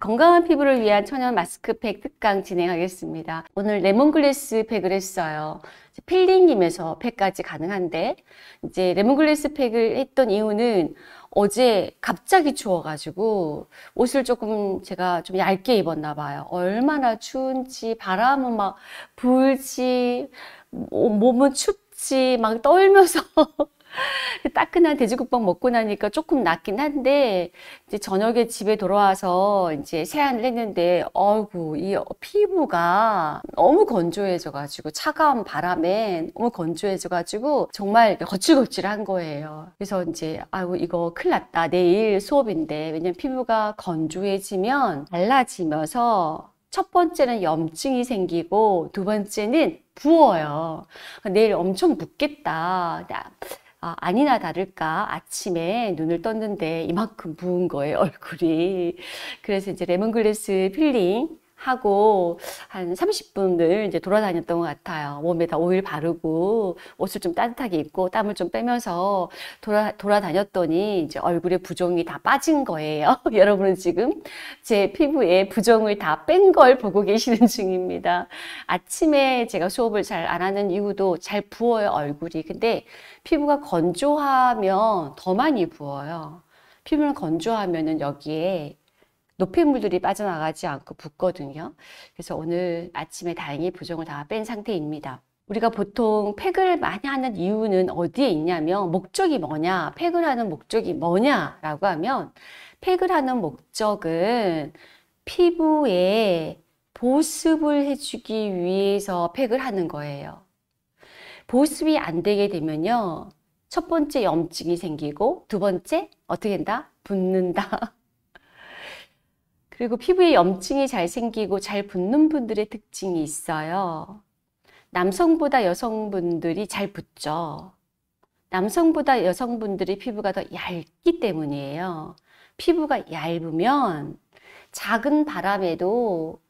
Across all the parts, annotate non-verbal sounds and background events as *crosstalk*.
건강한 피부를 위한 천연 마스크팩 특강 진행하겠습니다. 오늘 레몬글래스 팩을 했어요. 필링님에서 팩까지 가능한데 이제 레몬글래스 팩을 했던 이유는 어제 갑자기 추워가지고 옷을 조금 제가 좀 얇게 입었나 봐요. 얼마나 추운지 바람은 막 불지 뭐, 몸은 춥지 막 떨면서 *laughs* *laughs* 따끈한 돼지국밥 먹고 나니까 조금 낫긴 한데 이제 저녁에 집에 돌아와서 이제 세안을 했는데 어이구 이 피부가 너무 건조해져 가지고 차가운 바람에 너무 건조해져 가지고 정말 거칠거칠한 거예요. 그래서 이제 아이고 이거 큰일 났다. 내일 수업인데 왜냐면 피부가 건조해지면 달라지면서 첫 번째는 염증이 생기고 두 번째는 부어요. 그러니까 내일 엄청 붓겠다. 아, 아니나 다를까 아침에 눈을 떴는데 이만큼 부은 거예요 얼굴이 그래서 이제 레몬글래스 필링 하고 한 30분을 이제 돌아다녔던 것 같아요. 몸에다 오일 바르고 옷을 좀 따뜻하게 입고 땀을 좀 빼면서 돌아, 돌아다녔더니 이제 얼굴에 부종이 다 빠진 거예요. *laughs* 여러분은 지금 제 피부에 부종을 다 뺀 걸 보고 계시는 *laughs* 중입니다. 아침에 제가 수업을 잘 안 하는 이유도 잘 부어요, 얼굴이. 근데 피부가 건조하면 더 많이 부어요. 피부는 건조하면은 여기에 노폐물들이 빠져나가지 않고 붓거든요. 그래서 오늘 아침에 다행히 부종을 다 뺀 상태입니다. 우리가 보통 팩을 많이 하는 이유는 어디에 있냐면 목적이 뭐냐, 팩을 하는 목적이 뭐냐라고 하면 팩을 하는 목적은 피부에 보습을 해주기 위해서 팩을 하는 거예요. 보습이 안 되게 되면요. 첫 번째 염증이 생기고 두 번째 어떻게 된다? 붓는다. *laughs* 그리고 피부에 염증이 잘 생기고 잘붙는 분들의 특징이 있어요. 남성보다 여성분들이 잘 붓죠. 남성보다 여성분들의 피부가 더 얇기 때문이에요. 피부가 얇으면 작은 바람에도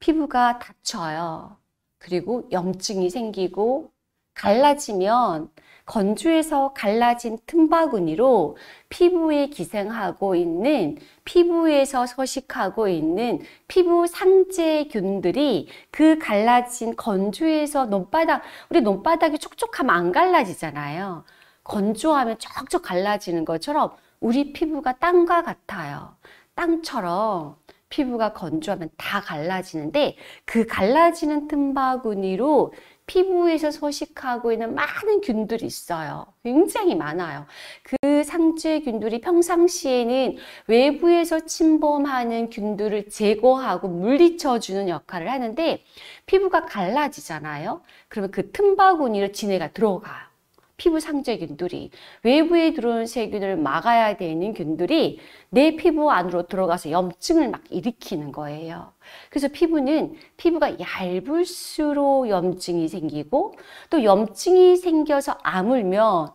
피부가 다쳐요. 그리고 염증이 생기고 갈라지면 건조해서 갈라진 틈바구니로 피부에 기생하고 있는 피부에서 서식하고 있는 피부 상재균들이 그 갈라진 건조해서 논바닥 우리 논바닥이 촉촉하면 안 갈라지잖아요. 건조하면 촉촉 갈라지는 것처럼 우리 피부가 땅과 같아요. 땅처럼 피부가 건조하면 다 갈라지는데 그 갈라지는 틈바구니로 피부에서 서식하고 있는 많은 균들이 있어요. 굉장히 많아요. 그 상체 균들이 평상시에는 외부에서 침범하는 균들을 제거하고 물리쳐주는 역할을 하는데 피부가 갈라지잖아요. 그러면 그 틈바구니로 지네가 들어가요. 피부 상자 균들이 외부에 들어온 세균을 막아야 되는 균들이 내 피부 안으로 들어가서 염증을 막 일으키는 거예요. 그래서 피부는 피부가 얇을수록 염증이 생기고 또 염증이 생겨서 아물면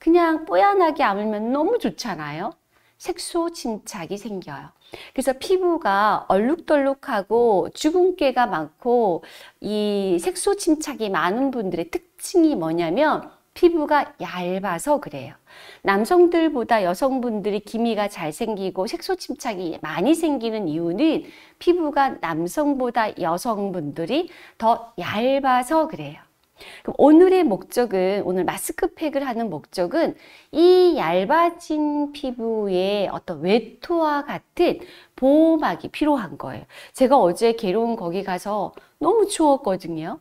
그냥 뽀얀하게 아물면 너무 좋잖아요. 색소 침착이 생겨요. 그래서 피부가 얼룩덜룩하고 주근깨가 많고 이 색소 침착이 많은 분들의 특징이 뭐냐면 피부가 얇아서 그래요. 남성들보다 여성분들이 기미가 잘 생기고 색소 침착이 많이 생기는 이유는 피부가 남성보다 여성분들이 더 얇아서 그래요. 그럼 오늘의 목적은 오늘 마스크팩을 하는 목적은 이 얇아진 피부의 어떤 외투와 같은 보호막이 필요한 거예요. 제가 어제 개론 거기 가서 너무 추웠거든요.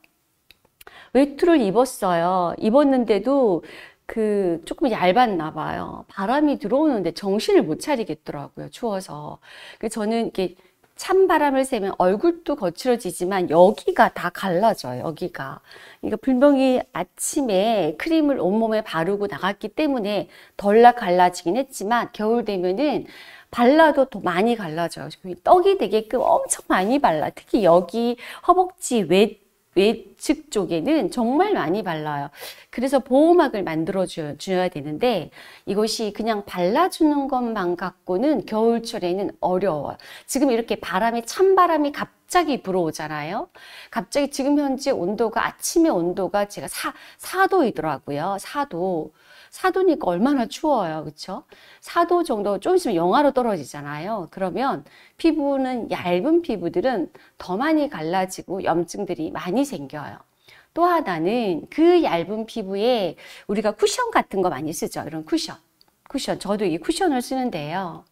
외투를 입었어요. 입었는데도 그 조금 얇았나 봐요. 바람이 들어오는데 정신을 못 차리겠더라고요. 추워서. 그 저는 이게 찬 바람을 쐬면 얼굴도 거칠어지지만 여기가 다 갈라져요. 여기가. 그러니까 분명히 아침에 크림을 온몸에 바르고 나갔기 때문에 덜 갈라지긴 했지만 겨울 되면은 발라도 더 많이 갈라져요. 떡이 되게끔 엄청 많이 발라. 특히 여기 허벅지 외 외측 쪽에는 정말 많이 발라요. 그래서 보호막을 만들어 줘야 되는데 이것이 그냥 발라주는 것만 갖고는 겨울철에는 어려워요. 지금 이렇게 바람이 찬바람이 갑자기 불어오잖아요. 갑자기 지금 현재 온도가 아침에 온도가 제가 4, 4도이더라고요. 4도. 사도니까 얼마나 추워요. 그렇 4도 정도 좀 있으면 영하로 떨어지잖아요. 그러면 피부는 얇은 피부들은 더 많이 갈라지고 염증들이 많이 생겨요. 또 하나는 그 얇은 피부에 우리가 쿠션 같은 거 많이 쓰죠. 이런 쿠션. 쿠션. 저도 이 쿠션을 쓰는데요.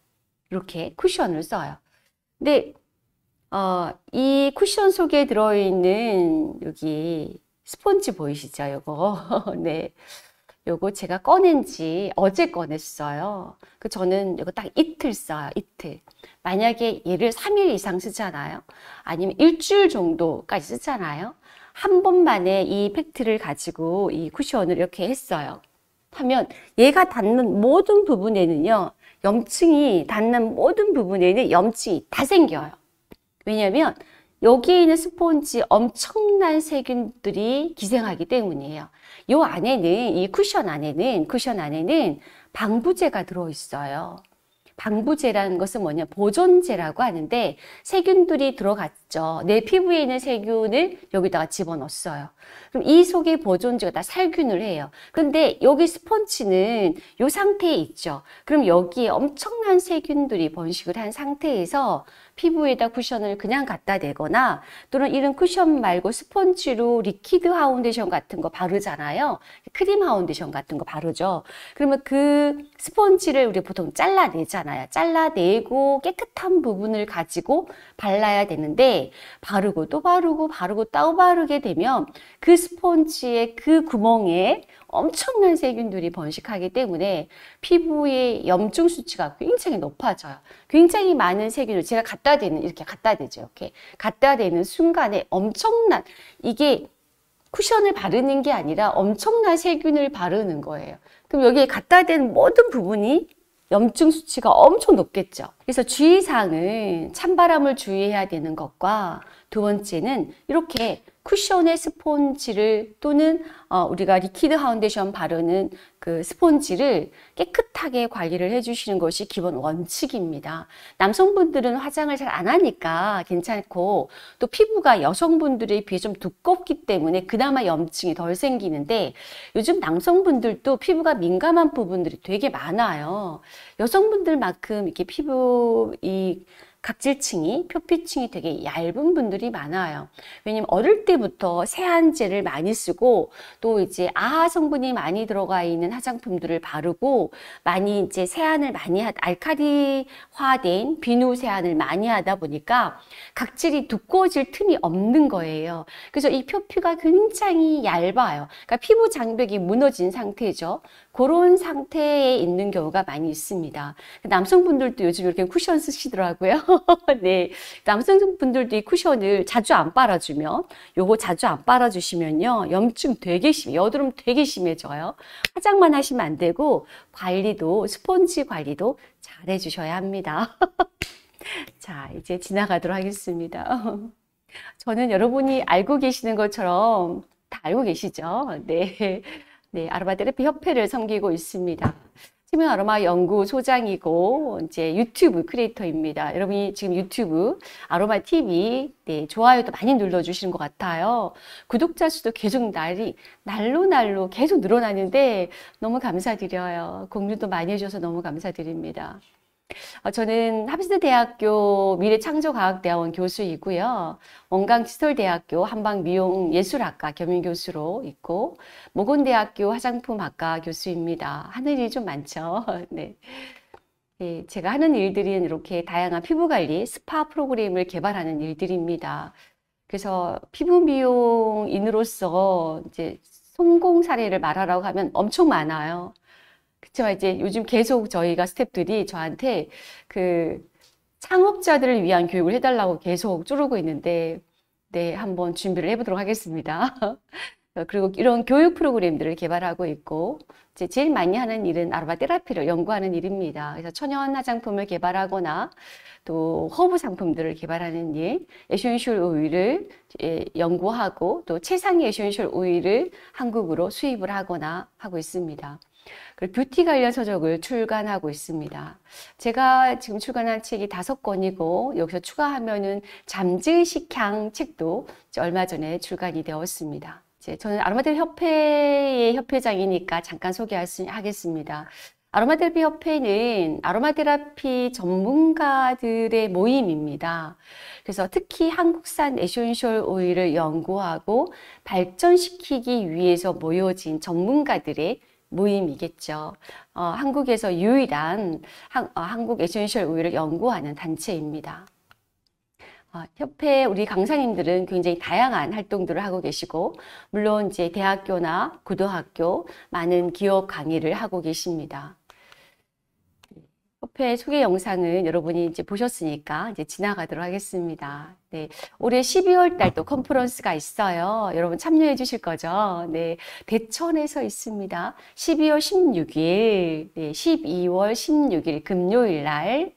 이렇게 쿠션을 써요. 근데 어, 이 쿠션 속에 들어있는 여기 스펀지 보이시죠? 이거. *laughs* 네. 요거 제가 꺼낸 지 어제 꺼냈어요. 그 저는 요거 딱 이틀 써요. 이틀. 만약에 얘를 3일 이상 쓰잖아요. 아니면 일주일 정도까지 쓰잖아요. 한 번만에 이 팩트를 가지고 이 쿠션을 이렇게 했어요. 하면 얘가 닿는 모든 부분에는요. 염증이 닿는 모든 부분에는 염증이 다 생겨요. 왜냐면 하 여기에 있는 스폰지 엄청난 세균들이 기생하기 때문이에요. 요 안에는 이 쿠션 안에는 쿠션 안에는 방부제가 들어 있어요. 방부제라는 것은 뭐냐 보존제라고 하는데 세균들이 들어가 있죠. 내 피부에 있는 세균을 여기다가 집어넣었어요. 그럼 이 속에 보존제가 다 살균을 해요. 근데 여기 스펀지는 이 상태에 있죠. 그럼 여기에 엄청난 세균들이 번식을 한 상태에서 피부에다 쿠션을 그냥 갖다 대거나 또는 이런 쿠션 말고 스펀지로 리퀴드 파운데이션 같은 거 바르잖아요. 크림 파운데이션 같은 거 바르죠. 그러면 그 스펀지를 우리 보통 잘라내잖아요. 잘라내고 깨끗한 부분을 가지고 발라야 되는데 바르고 또 바르고 바르고 또 바르게 되면 그 스펀지의 그 구멍에 엄청난 세균들이 번식하기 때문에 피부의 염증 수치가 굉장히 높아져요. 굉장히 많은 세균을 제가 갖다 대는 이렇게 갖다 대죠. 이렇게 갖다 대는 순간에 엄청난 이게 쿠션을 바르는 게 아니라 엄청난 세균을 바르는 거예요. 그럼 여기에 갖다 대는 모든 부분이 염증 수치가 엄청 높겠죠. 그래서 주의사항은 찬바람을 주의해야 되는 것과 두 번째는 이렇게 쿠션의 스폰지를 또는 어, 우리가 리퀴드 파운데이션 바르는 그 스폰지를 깨끗하게 관리를 해주시는 것이 기본 원칙입니다. 남성분들은 화장을 잘 안 하니까 괜찮고 또 피부가 여성분들에 비해 좀 두껍기 때문에 그나마 염증이 덜 생기는데 요즘 남성분들도 피부가 민감한 부분들이 되게 많아요. 여성분들만큼 이렇게 피부 이 각질층이 표피층이 되게 얇은 분들이 많아요. 왜냐면 어릴 때부터 세안제를 많이 쓰고 또 이제 아하 성분이 많이 들어가 있는 화장품들을 바르고 많이 이제 세안을 많이 하, 알카리화된 비누 세안을 많이 하다 보니까 각질이 두꺼워질 틈이 없는 거예요. 그래서 이 표피가 굉장히 얇아요. 그러니까 피부 장벽이 무너진 상태죠. 그런 상태에 있는 경우가 많이 있습니다. 남성분들도 요즘 이렇게 쿠션 쓰시더라고요. *laughs* 네. 남성분들도 이 쿠션을 자주 안 빨아주면, 요거 자주 안 빨아주시면요. 염증 되게 심 여드름 되게 심해져요. 화장만 하시면 안 되고, 관리도, 스펀지 관리도 잘 해주셔야 합니다. *laughs* 자, 이제 지나가도록 하겠습니다. *laughs* 저는 여러분이 알고 계시는 것처럼 다 알고 계시죠? 네. 네, 아로마 테라피 협회를 섬기고 있습니다. 시민 아로마 연구소장이고 이제 유튜브 크리에이터입니다. 여러분이 지금 유튜브 아로마 TV 네, 좋아요도 많이 눌러 주시는 것 같아요. 구독자 수도 계속 날이 날로 날로 계속 늘어나는데 너무 감사드려요. 공유도 많이 해 줘서 너무 감사드립니다. 어, 저는 합스대학교 미래창조과학대학원 교수이고요. 원광치솔대학교 한방미용예술학과 겸임교수로 있고 모건대학교 화장품학과 교수입니다. 하는 일이 좀 많죠. *laughs* 네. 예, 제가 하는 일들은 이렇게 다양한 피부관리, 스파 프로그램을 개발하는 일들입니다. 그래서 피부 미용인으로서 이제 성공 사례를 말하라고 하면 엄청 많아요. 그렇지만 이제 요즘 계속 저희가 스탭들이 저한테 그 창업자들을 위한 교육을 해달라고 계속 쪼르고 있는데 네 한번 준비를 해보도록 하겠습니다. *laughs* 그리고 이런 교육 프로그램들을 개발하고 있고 제 제일 많이 하는 일은 아로마 테라피를 연구하는 일입니다. 그래서 천연 화장품을 개발하거나 또 허브 상품들을 개발하는 일, 에센셜 오일을 연구하고 또 최상의 에센셜 오일을 한국으로 수입을 하거나 하고 있습니다. 뷰티 관련 서적을 출간하고 있습니다. 제가 지금 출간한 책이 다섯 권이고 여기서 추가하면은 잠즈식향 책도 얼마 전에 출간이 되었습니다. 저는 아로마테라피 협회의 협회장이니까 잠깐 소개하겠습니다. 아로마테라피 협회는 아로마테라피 전문가들의 모임입니다. 그래서 특히 한국산 에센셜 오일을 연구하고 발전시키기 위해서 모여진 전문가들의 모임이겠죠. 어, 한국에서 유일한 한, 어, 한국 에센셜 오일을 연구하는 단체입니다. 어, 협회 우리 강사님들은 굉장히 다양한 활동들을 하고 계시고 물론 이제 대학교나 고등학교 많은 기업 강의를 하고 계십니다. 예, 협회 소개 영상은 여러분이 이제 보셨으니까 이제 지나가도록 하겠습니다. 네, 올해 12월 달 또 컨퍼런스가 있어요. 여러분 참여해 주실 거죠? 네, 대천에서 있습니다. 12월 16일, 네, 12월 16일 금요일 날,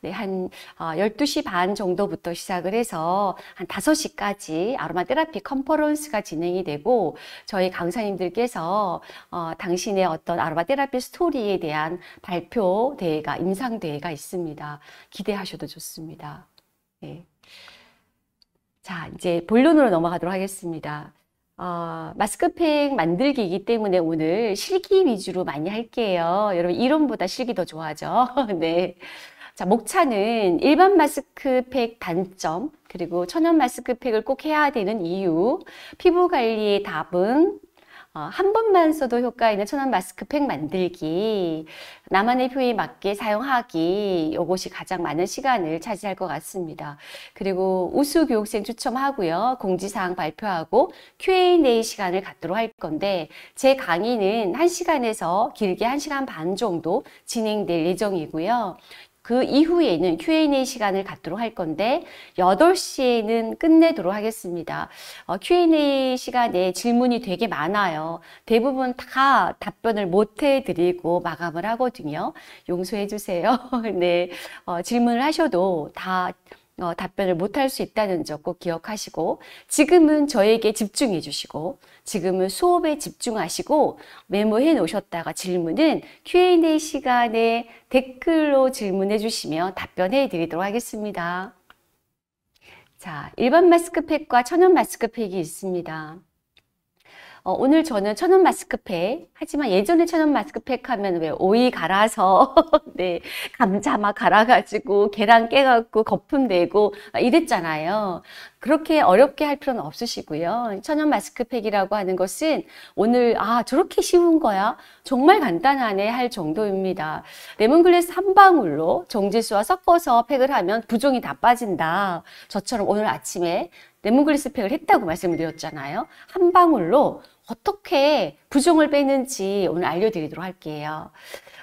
네, 한 12시 어, 반 정도부터 시작을 해서 한 5시까지 아로마 테라피 컨퍼런스가 진행이 되고 저희 강사님들께서 어, 당신의 어떤 아로마 테라피 스토리에 대한 발표 대회가 임상 대회가 있습니다. 기대하셔도 좋습니다. 네. 자, 이제 본론으로 넘어가도록 하겠습니다. 어, 마스크팩 만들기이기 때문에 오늘 실기 위주로 많이 할게요. 여러분 이론보다 실기 더 좋아하죠? *laughs* 네. 자, 목차는 일반 마스크팩 단점, 그리고 천연 마스크팩을 꼭 해야 되는 이유, 피부 관리의 답은, 어, 한 번만 써도 효과 있는 천연 마스크팩 만들기, 나만의 표에 맞게 사용하기, 이것이 가장 많은 시간을 차지할 것 같습니다. 그리고 우수 교육생 추첨하고요, 공지사항 발표하고 Q&A 시간을 갖도록 할 건데, 제 강의는 1시간에서 길게 1시간 반 정도 진행될 예정이고요. 그 이후에는 Q&A 시간을 갖도록 할 건데 8시에는 끝내도록 하겠습니다. 어, Q&A 시간에 질문이 되게 많아요. 대부분 다 답변을 못 해드리고 마감을 하거든요. 용서해 주세요. *laughs* 네, 어, 질문을 하셔도 다 어, 답변을 못 할 수 있다는 점 꼭 기억하시고 지금은 저에게 집중해 주시고 지금은 수업에 집중하시고 메모해 놓으셨다가 질문은 Q&A 시간에 댓글로 질문해 주시면 답변해 드리도록 하겠습니다. 자, 일반 마스크팩과 천연 마스크팩이 있습니다. 어, 오늘 저는 천연 마스크팩 하지만 예전에 천연 마스크팩 하면 왜 오이 갈아서 *laughs* 네 감자 막 갈아가지고 계란 깨갖고 거품 내고 아, 이랬잖아요. 그렇게 어렵게 할 필요는 없으시고요. 천연 마스크팩이라고 하는 것은 오늘 아 저렇게 쉬운 거야 정말 간단하네 할 정도입니다. 레몬글래스 한 방울로 정제수와 섞어서 팩을 하면 부종이 다 빠진다. 저처럼 오늘 아침에 레몬글래스 팩을 했다고 말씀드렸잖아요. 한 방울로 어떻게 부종을 빼는지 오늘 알려드리도록 할게요.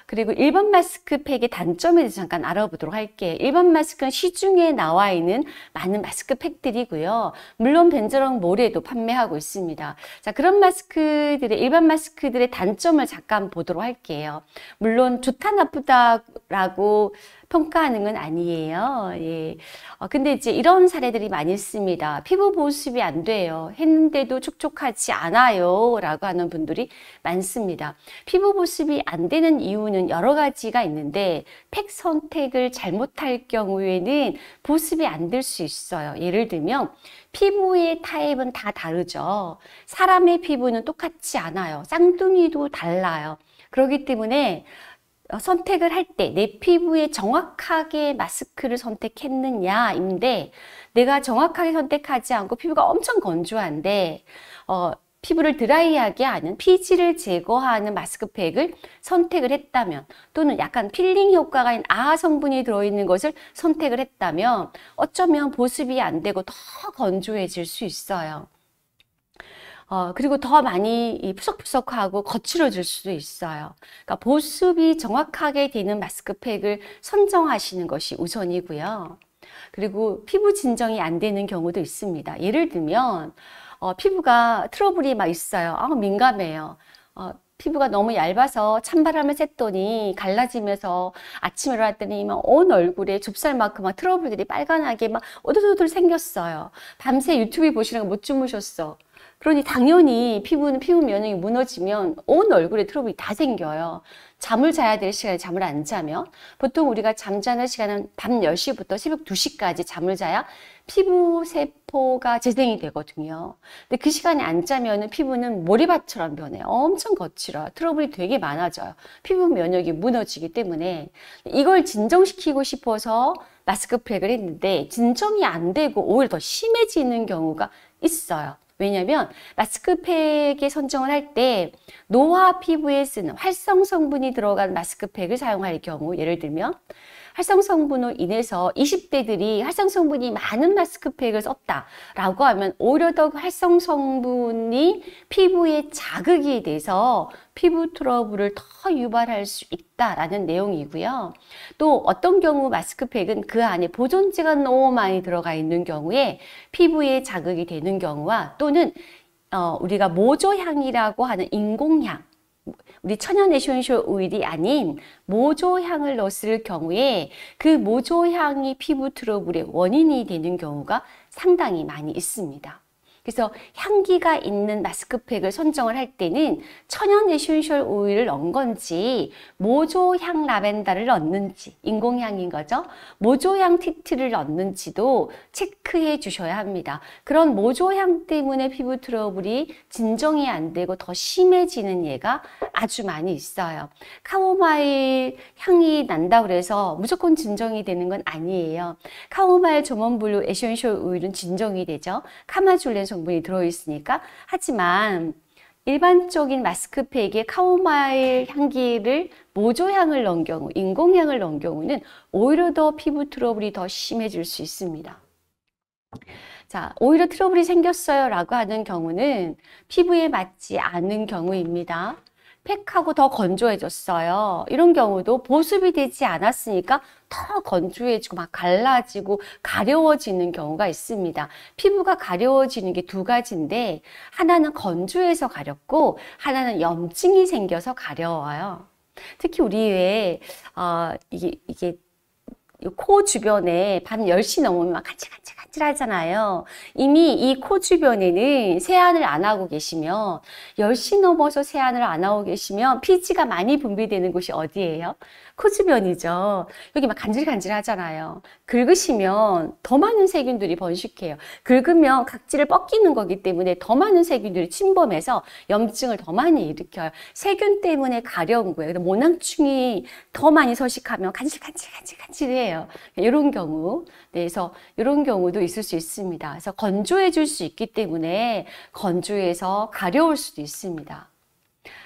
그리고 1번 마스크팩의 단점에 대해서 잠깐 알아보도록 할게. 요 1번 마스크는 시중에 나와 있는 많은 마스크팩들이고요. 물론 벤저롱 모래도 판매하고 있습니다. 자, 그런 마스크들의 일반 마스크들의 단점을 잠깐 보도록 할게요. 물론 좋다 나쁘다라고 평가하는 건 아니에요. 예. 어, 근데 이제 이런 사례들이 많이 있습니다. 피부 보습이 안 돼요. 했는데도 촉촉하지 않아요. 라고 하는 분들이 많습니다. 피부 보습이 안 되는 이유는 경우는 여러 가지가 있는데 팩 선택을 잘못할 경우에는 보습이 안 될 수 있어요. 예를 들면 피부의 타입은 다 다르죠. 사람의 피부는 똑같지 않아요. 쌍둥이도 달라요. 그렇기 때문에 어, 선택을 할 때 내 피부에 정확하게 마스크를 선택했느냐인데 내가 정확하게 선택하지 않고 피부가 엄청 건조한데 어, 피부를 드라이하게 하는 피지를 제거하는 마스크팩을 선택을 했다면 또는 약간 필링 효과가 있는 아하 성분이 들어있는 것을 선택을 했다면 어쩌면 보습이 안 되고 더 건조해질 수 있어요. 어, 그리고 더 많이 푸석푸석하고 거칠어질 수도 있어요. 그러니까 보습이 정확하게 되는 마스크팩을 선정하시는 것이 우선이고요. 그리고 피부 진정이 안 되는 경우도 있습니다. 예를 들면 어, 피부가 트러블이 막 있어요. 아, 민감해요. 어, 피부가 너무 얇아서 찬바람을 쐰더니 갈라지면서 아침에 일어났더니 막 온 얼굴에 좁쌀만큼 막 트러블들이 빨간하게 막 오돌오돌 생겼어요. 밤새 유튜브 보시는 거못 주무셨어. 그러니 당연히 피부는 피부 면역이 무너지면 온 얼굴에 트러블이 다 생겨요. 잠을 자야 될 시간에 잠을 안 자면 보통 우리가 잠자는 시간은 밤 10시부터 새벽 2시까지 잠을 자야 피부 세포가 재생이 되거든요. 근데 그 시간에 안 자면은 피부는 모래밭처럼 변해요. 엄청 거칠어요. 트러블이 되게 많아져요. 피부 면역이 무너지기 때문에 이걸 진정시키고 싶어서 마스크팩을 했는데 진정이 안 되고 오히려 더 심해지는 경우가 있어요. 왜냐하면 마스크팩에 선정을 할 때 노화 피부에 쓰는 활성 성분이 들어간 마스크팩을 사용할 경우 예를 들면 활성 성분으로 인해서 20대들이 활성 성분이 많은 마스크팩을 썼다라고 하면 오히려 더 활성 성분이 피부에 자극이 돼서 피부 트러블을 더 유발할 수 있다라는 내용이고요. 또 어떤 경우 마스크팩은 그 안에 보존제가 너무 많이 들어가 있는 경우에 피부에 자극이 되는 경우와 또는 어, 우리가 모조향이라고 하는 인공향 우리 천연에션셜 오일이 아닌 모조향을 넣었을 경우에 그 모조향이 피부 트러블의 원인이 되는 경우가 상당히 많이 있습니다. 그래서 향기가 있는 마스크팩을 선정을 할 때는 천연 에센셜 오일을 넣은 건지 모조향 라벤더를 넣는지 인공향인 거죠. 모조향 티트를 넣는지도 체크해 주셔야 합니다. 그런 모조향 때문에 피부 트러블이 진정이 안 되고 더 심해지는 예가 아주 많이 있어요. 카모마일 향이 난다 그래서 무조건 진정이 되는 건 아니에요. 카모마일 조먼블루 에센셜 오일은 진정이 되죠. 카마줄렌 성분이 들어있으니까 하지만 일반적인 마스크팩에 카오마일 향기를 모조향을 넣은 경우, 인공향을 넣은 경우는 오히려 더 피부 트러블이 더 심해질 수 있습니다. 자, 오히려 트러블이 생겼어요 라고 하는 경우는 피부에 맞지 않은 경우입니다. 팩하고 더 건조해졌어요. 이런 경우도 보습이 되지 않았으니까 더 건조해지고 막 갈라지고 가려워지는 경우가 있습니다. 피부가 가려워지는 게 두 가지인데 하나는 건조해서 가렵고 하나는 염증이 생겨서 가려워요. 특히 우리 왜 어, 이게 이게 코 주변에 밤 10시 넘으면 막 간질간질 색칠하잖아요. 이미 이 코 주변에는 세안을 안 하고 계시면 10시 넘어서 세안을 안 하고 계시면 피지가 많이 분비되는 곳이 어디예요? 코 주변이죠. 여기 막 간질간질하잖아요. 긁으시면 더 많은 세균들이 번식해요. 긁으면 각질을 뻗기는 거기 때문에 더 많은 세균들이 침범해서 염증을 더 많이 일으켜요. 세균 때문에 가려운 거예요. 모낭충이 더 많이 서식하면 간질간질간질간질해요. 이런 경우. 네, 그래서 이런 경우도 있을 수 있습니다. 그래서 건조해 줄 수 있기 때문에 건조해서 가려울 수도 있습니다.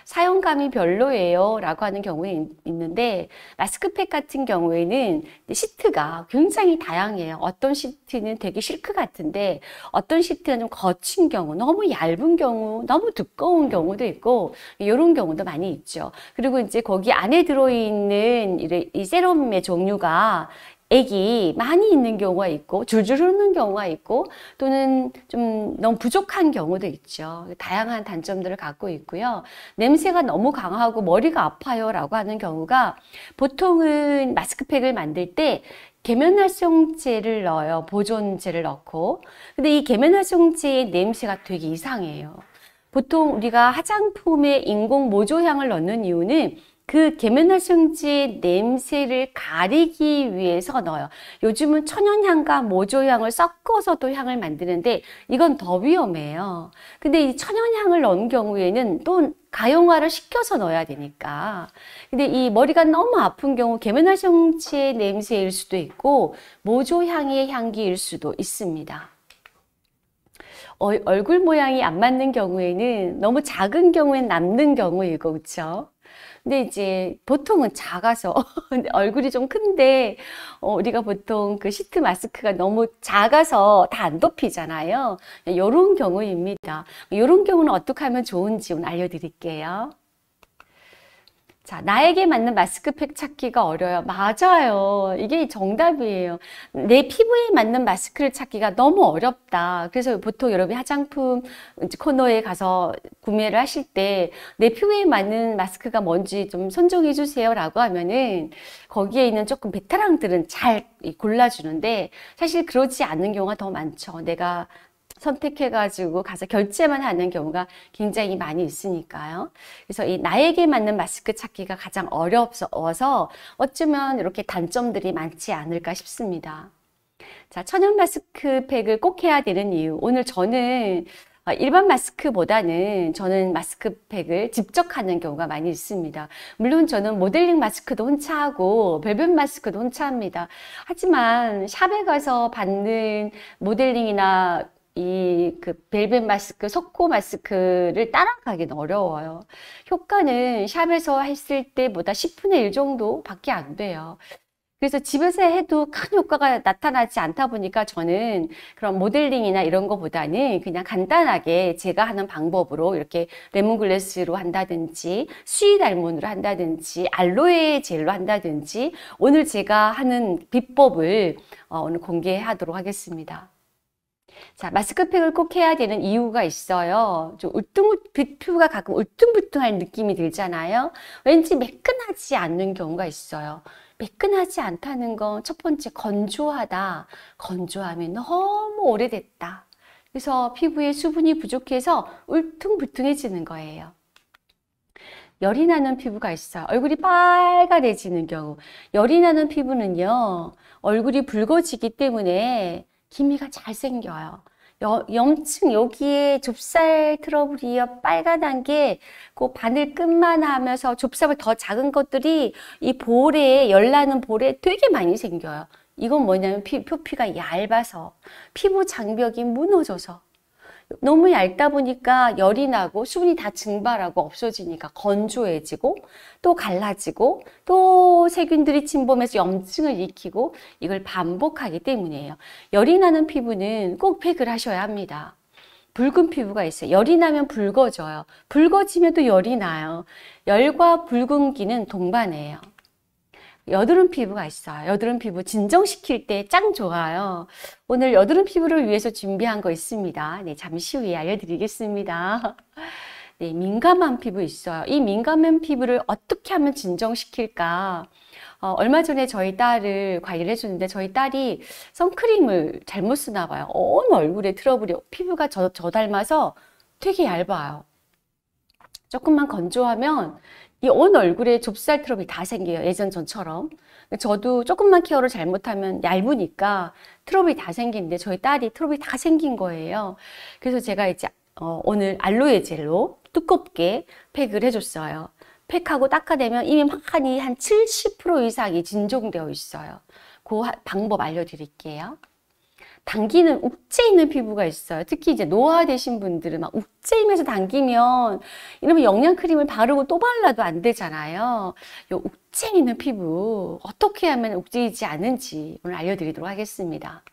사용감이 별로예요 라고 하는 경우에 있는데 마스크팩 같은 경우에는 시트가 굉장히 다양해요 어떤 시트는 되게 실크 같은데 어떤 시트는 거친 경우 너무 얇은 경우 너무 두꺼운 경우도 있고 이런 경우도 많이 있죠 그리고 이제 거기 안에 들어있는 이 세럼의 종류가 액이 많이 있는 경우가 있고 줄줄 흐르는 경우가 있고 또는 좀 너무 부족한 경우도 있죠. 다양한 단점들을 갖고 있고요. 냄새가 너무 강하고 머리가 아파요 라고 하는 경우가 보통은 마스크팩을 만들 때 계면활성제를 넣어요. 보존제를 넣고 근데 이 계면활성제의 냄새가 되게 이상해요. 보통 우리가 화장품에 인공 모조향을 넣는 이유는 그 계면활성제 냄새를 가리기 위해서 넣어요. 요즘은 천연향과 모조향을 섞어서도 향을 만드는데 이건 더 위험해요. 근데 이 천연향을 넣은 경우에는 또 가용화를 시켜서 넣어야 되니까. 근데 이 머리가 너무 아픈 경우 계면활성제 냄새일 수도 있고 모조향의 향기일 수도 있습니다. 얼굴 모양이 안 맞는 경우에는 너무 작은 경우엔 남는 경우이고 그렇죠? 근데 이제 보통은 작아서 *laughs* 얼굴이 좀 큰데 어, 우리가 보통 그 시트 마스크가 너무 작아서 다 안 덮이잖아요. 이런 네, 경우입니다. 이런 경우는 어떻게 하면 좋은지 오늘 알려드릴게요. 자, 나에게 맞는 마스크팩 찾기가 어려요. 맞아요. 이게 정답이에요. 내 피부에 맞는 마스크를 찾기가 너무 어렵다. 그래서 보통 여러분이 화장품 코너에 가서 구매를 하실 때 내 피부에 맞는 마스크가 뭔지 좀 선정해 주세요. 라고 하면은 거기에 있는 조금 베테랑들은 잘 골라주는데 사실 그러지 않는 경우가 더 많죠. 내가 선택해가지고 가서 결제만 하는 경우가 굉장히 많이 있으니까요. 그래서 이 나에게 맞는 마스크 찾기가 가장 어려워서 어쩌면 이렇게 단점들이 많지 않을까 싶습니다. 자, 천연 마스크팩을 꼭 해야 되는 이유. 오늘 저는 아, 일반 마스크보다는 저는 마스크팩을 직접 하는 경우가 많이 있습니다. 물론 저는 모델링 마스크도 혼자 하고 벨벳 마스크도 혼자 합니다. 하지만 샵에 가서 받는 모델링이나 이그 벨벳 마스크, 석고 마스크를 따라가긴 어려워요. 효과는 샵에서 했을 때보다 10분의 1 정도밖에 안 돼요. 그래서 집에서 해도 큰 효과가 나타나지 않다 보니까 저는 그런 모델링이나 이런 거보다는 그냥 간단하게 제가 하는 방법으로 이렇게 레몬글래스로 한다든지 스윗 알몬으로 한다든지 알로에 젤로 한다든지 오늘 제가 하는 비법을 어, 오늘 공개하도록 하겠습니다. 자, 마스크팩을 꼭 해야 되는 이유가 있어요. 좀울퉁 그 피부가 가끔 울퉁불퉁한 느낌이 들잖아요. 왠지 매끈하지 않는 경우가 있어요. 매끈하지 않다는 건 첫 번째 건조하다. 건조하면 너무 오래됐다. 그래서 피부에 수분이 부족해서 울퉁불퉁해지는 거예요. 열이 나는 피부가 있어요. 얼굴이 빨가래지는 경우. 열이 나는 피부는요. 얼굴이 붉어지기 때문에 기미가 잘 생겨요. 여, 염증 여기에 좁쌀 트러블이 어, 빨간한 게 그 바늘 끝만 하면서 좁쌀을 더 작은 것들이 이 볼에 열나는 볼에 되게 많이 생겨요. 이건 뭐냐면 피, 표피가 얇아서 피부 장벽이 무너져서 너무 얇다 보니까 열이 나고 수분이 다 증발하고 없어지니까 건조해지고 또 갈라지고 또 세균들이 침범해서 염증을 일으키고 이걸 반복하기 때문이에요. 열이 나는 피부는 꼭 팩을 하셔야 합니다. 붉은 피부가 있어요. 열이 나면 붉어져요. 붉어지면 또 열이 나요. 열과 붉은기는 동반해요. 여드름 피부가 있어요. 여드름 피부 진정시킬 때 짱 좋아요. 오늘 여드름 피부를 위해서 준비한 거 있습니다. 네, 잠시 후에 알려드리겠습니다. 네, 민감한 피부 있어요. 이 민감한 피부를 어떻게 하면 진정시킬까? 어, 얼마 전에 저희 딸을 관리를 해주는데 저희 딸이 선크림을 잘못 쓰나 봐요. 온 얼굴에 트러블이 피부가 저, 저 닮아서 되게 얇아요. 조금만 건조하면 이온 얼굴에 좁쌀 트러블이 다 생겨요. 예전 전처럼. 저도 조금만 케어를 잘못하면 얇으니까 트러블이 다 생기는데 저희 딸이 트러블이 다 생긴 거예요. 그래서 제가 이제 어, 오늘 알로에 젤로 두껍게 팩을 해줬어요. 팩하고 닦아내면 이미 확하니 한 70% 이상이 진정되어 있어요. 그 방법 알려드릴게요. 당기는 욱체 있는 피부가 있어요. 특히 이제 노화 되신 분들은 막 욱체이면서 당기면 이러면 영양 크림을 바르고 또 발라도 안 되잖아요. 요 욱체 있는 피부 어떻게 하면 욱지이지 않은지 오늘 알려드리도록 하겠습니다.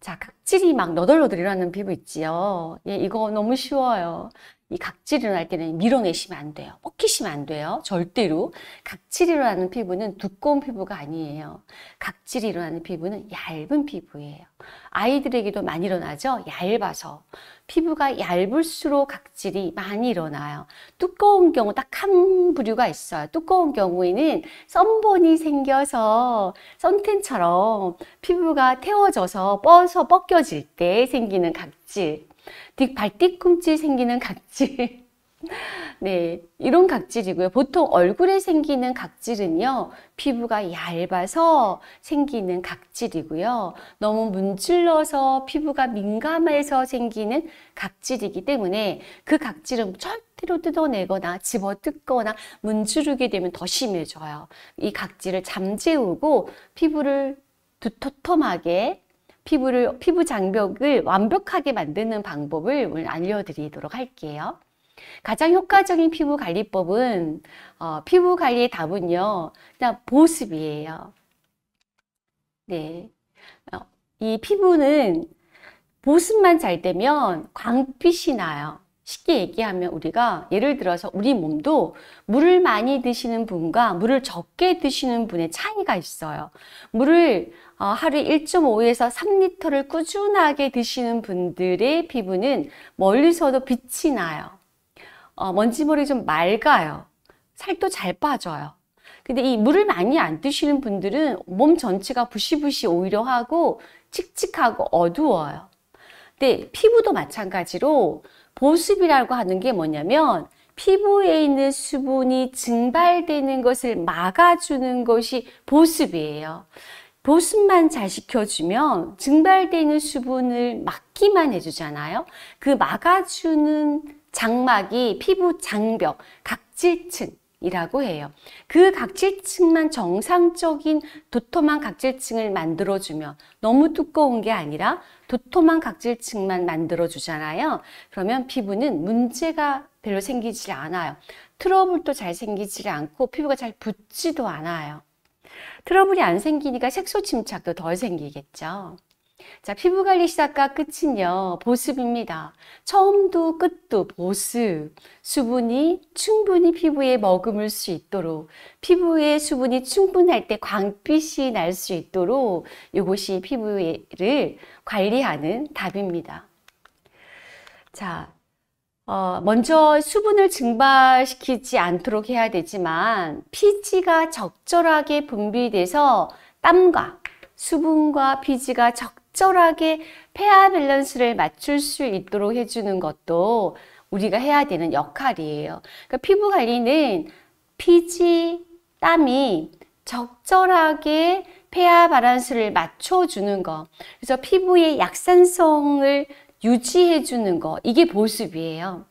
자, 각질이 막 너덜너덜 일어나는 피부 있지요. 예, 이거 너무 쉬워요. 이 각질이 일어날 때는 밀어내시면 안 돼요. 뻑히시면 안 돼요. 절대로. 각질이 일어나는 피부는 두꺼운 피부가 아니에요. 각질이 일어나는 피부는 얇은 피부예요. 아이들에게도 많이 일어나죠? 얇아서. 피부가 얇을수록 각질이 많이 일어나요. 두꺼운 경우 딱 한 부류가 있어요. 두꺼운 경우에는 썬본이 생겨서 썬텐처럼 피부가 태워져서 뻐서 벗겨질 때 생기는 각질. 발뒤꿈치 생기는 각질. *laughs* 네, 이런 각질이고요. 보통 얼굴에 생기는 각질은요, 피부가 얇아서 생기는 각질이고요. 너무 문질러서 피부가 민감해서 생기는 각질이기 때문에 그 각질은 절대로 뜯어내거나 집어 뜯거나 문지르게 되면 더 심해져요. 이 각질을 잠재우고 피부를 두터텀하게 피부를, 피부 장벽을 완벽하게 만드는 방법을 오늘 알려드리도록 할게요. 가장 효과적인 피부 관리법은 어, 피부 관리의 답은요. 그냥 보습이에요. 네. 어, 이 피부는 보습만 잘 되면 광빛이 나요. 쉽게 얘기하면 우리가 예를 들어서 우리 몸도 물을 많이 드시는 분과 물을 적게 드시는 분의 차이가 있어요. 물을 어, 하루 1.5에서 3리터를 꾸준하게 드시는 분들의 피부는 멀리서도 빛이 나요. 어, 먼지머리 좀 맑아요. 살도 잘 빠져요. 근데 이 물을 많이 안 드시는 분들은 몸 전체가 부시부시 오히려 하고 칙칙하고 어두워요. 근데 피부도 마찬가지로 보습이라고 하는 게 뭐냐면 피부에 있는 수분이 증발되는 것을 막아주는 것이 보습이에요. 보습만 잘 시켜주면 증발되는 수분을 막기만 해주잖아요. 그 막아주는 장막이 피부 장벽, 각질층, 이라고 해요. 그 각질층만 정상적인 도톰한 각질층을 만들어주면 너무 두꺼운 게 아니라 도톰한 각질층만 만들어주잖아요. 그러면 피부는 문제가 별로 생기지 않아요. 트러블도 잘 생기지 않고 피부가 잘 붓지도 않아요. 트러블이 안 생기니까 색소 침착도 덜 생기겠죠. 자, 피부 관리 시작과 끝은요, 보습입니다. 처음도 끝도 보습. 수분이 충분히 피부에 머금을 수 있도록, 피부에 수분이 충분할 때 광빛이 날 수 있도록 이것이 피부를 관리하는 답입니다. 자, 어, 먼저 수분을 증발시키지 않도록 해야 되지만 피지가 적절하게 분비돼서 땀과 수분과 피지가 적절하게 폐하 밸런스를 맞출 수 있도록 해주는 것도 우리가 해야 되는 역할이에요. 그러니까 피부 관리는 피지, 땀이 적절하게 폐하 바란스를 맞춰주는 것. 그래서 피부의 약산성을 유지해주는 거 이게 보습이에요.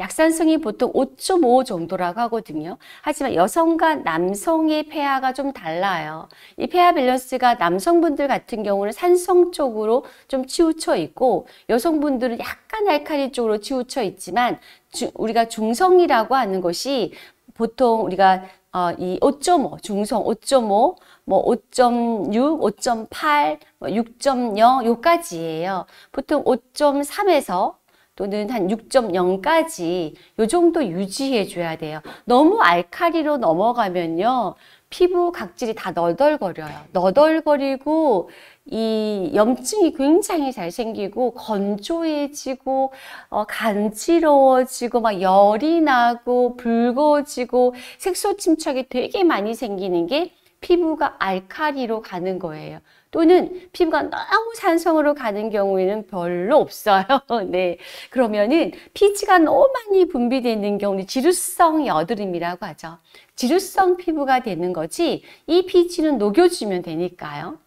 약산성이 보통 5.5 정도라고 하거든요. 하지만 여성과 남성의 폐하가 좀 달라요. 이 폐하 밸런스가 남성분들 같은 경우는 산성 쪽으로 좀 치우쳐 있고 여성분들은 약간 알칼리 쪽으로 치우쳐 있지만 주, 우리가 중성이라고 하는 것이 보통 우리가 어, 이 5.5, 중성 5.5, 뭐 5.6, 5.8, 6.0 요까지예요. 보통 5.3에서 또는 한 6.0까지 요 정도 유지해 줘야 돼요. 너무 알칼리로 넘어가면요. 피부 각질이 다 너덜거려요. 너덜거리고 이 염증이 굉장히 잘 생기고 건조해지고 어, 간지러워지고 막 열이 나고 붉어지고 색소 침착이 되게 많이 생기는 게 피부가 알카리로 가는 거예요. 또는 피부가 너무 산성으로 가는 경우에는 별로 없어요. *laughs* 네. 그러면은 피지가 너무 많이 분비되는 경우는 지루성 여드름이라고 하죠. 지루성 피부가 되는 거지 이 피지는 녹여주면 되니까요.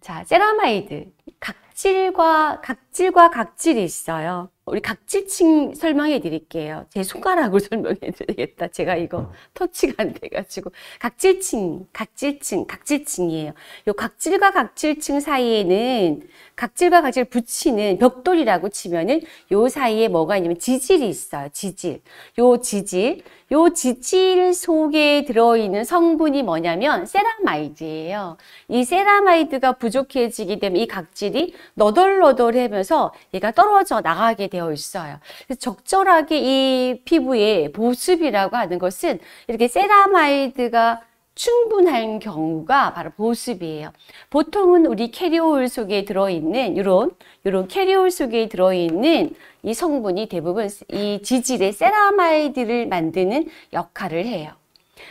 자, 세라마이드. 각질과, 각질과 각질이 있어요. 우리 각질층 설명해 드릴게요. 제 손가락으로 *laughs* 설명해 드리겠다. 제가 이거 터치가 안 돼가지고. 각질층, 각질층, 각질층이에요. 요 각질과 각질층 사이에는 각질과 각질 붙이는 벽돌이라고 치면은 요 사이에 뭐가 있냐면 지질이 있어요. 지질. 요 지질. 요 지칠 속에 들어있는 성분이 뭐냐면 세라마이드예요. 이 세라마이드가 부족해지게 되면 이 각질이 너덜너덜해면서 얘가 떨어져 나가게 되어 있어요. 적절하게 이 피부의 보습이라고 하는 것은 이렇게 세라마이드가 충분한 경우가 바로 보습이에요. 보통은 우리 캐리올 속에 들어있는 이런 이런 캐리올 속에 들어있는 이 성분이 대부분 이 지질의 세라마이드를 만드는 역할을 해요.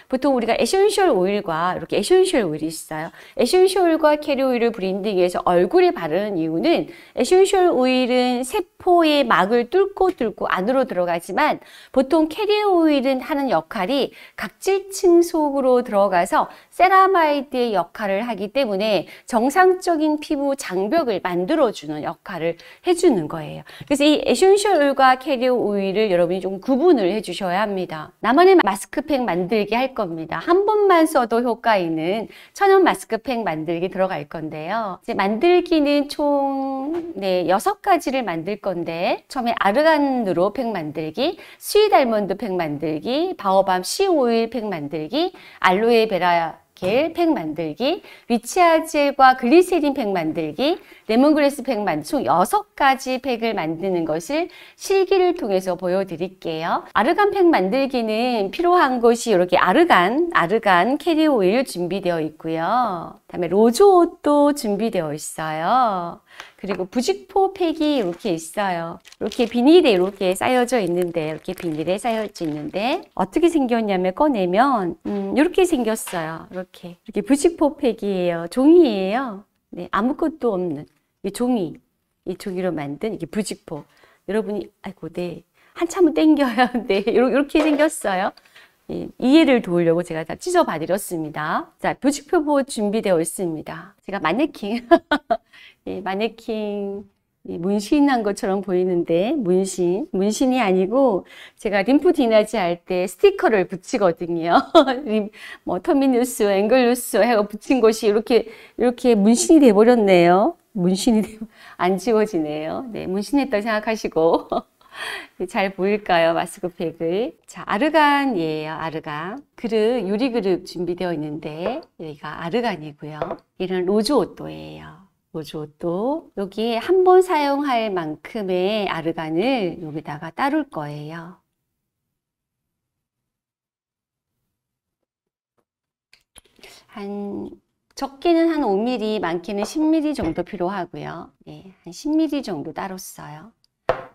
보통 우리가 에센셜 오일과 이렇게 에센셜 오일이 있어요. 에센셜 오일과 캐리 오일을 브랜딩해서 얼굴에 바르는 이유는 에센셜 오일은 세포의 막을 뚫고 뚫고 안으로 들어가지만 보통 캐리 오일은 하는 역할이 각질층 속으로 들어가서 세라마이드의 역할을 하기 때문에 정상적인 피부 장벽을 만들어주는 역할을 해주는 거예요. 그래서 이 에센셜 오일과 캐리 오일을 여러분이 좀 구분을 해주셔야 합니다. 나만의 마스크팩 만들기 할 겁니다. 한 번만 써도 효과 있는 천연 마스크팩 만들기 들어갈 건데요. 이제 만들기는 총 네, 6가지를 만들 건데 처음에 아르간으로 팩 만들기, 스윗 알몬드 팩 만들기, 바오밤 C 오일 팩 만들기, 알로에 베라 마팩 만들기, 위치아젤과 글리세린 팩 만들기, 레몬그레스 팩 만들기 총 6가지 팩을 만드는 것을 실기를 통해서 보여드릴게요. 아르간 팩 만들기는 필요한 것이 이렇게 아르간, 아르간 캐리오일 준비되어 있고요. 다음에 로조 옷도 준비되어 있어요. 그리고 부직포 팩이 이렇게 있어요. 이렇게 비닐에 이렇게 쌓여져 있는데 이렇게 비닐에 쌓여져 있는데 어떻게 생겼냐면 꺼내면 음, 이렇게 생겼어요. 이렇게 이렇게 부직포 팩이에요. 종이에요 네, 아무것도 없는 이 종이 이 종이로 만든 이게 부직포. 여러분이 아이고 네 한참은 땡겨요. *laughs* 네 이렇게 생겼어요. 이해를 도우려고 제가 다 찢어봐드렸습니다. 자, 조직표보 준비되어 있습니다. 제가 마네킹, 예, *laughs* 마네킹 문신한 것처럼 보이는데 문신, 문신이 아니고 제가 림프 디나지 할 때 스티커를 붙이거든요. *laughs* 뭐 터미누스, 앵글루스 해가 붙인 것이 이렇게 이렇게 문신이 돼 버렸네요. 문신이 안 지워지네요. 네, 문신했다 생각하시고 *laughs* *laughs* 잘 보일까요? 마스크팩을. 자, 아르간이에요. 아르간. 그릇, 유리 그릇 준비되어 있는데 여기가 아르간이고요. 이런 로즈 오또예요. 로즈 오또. 여기에 한 번 사용할 만큼의 아르간을 여기다가 따를 거예요. 한 적게는 한 5mm, 많게는 10mm 정도 필요하고요. 예, 한 10mm 정도 따로 써요.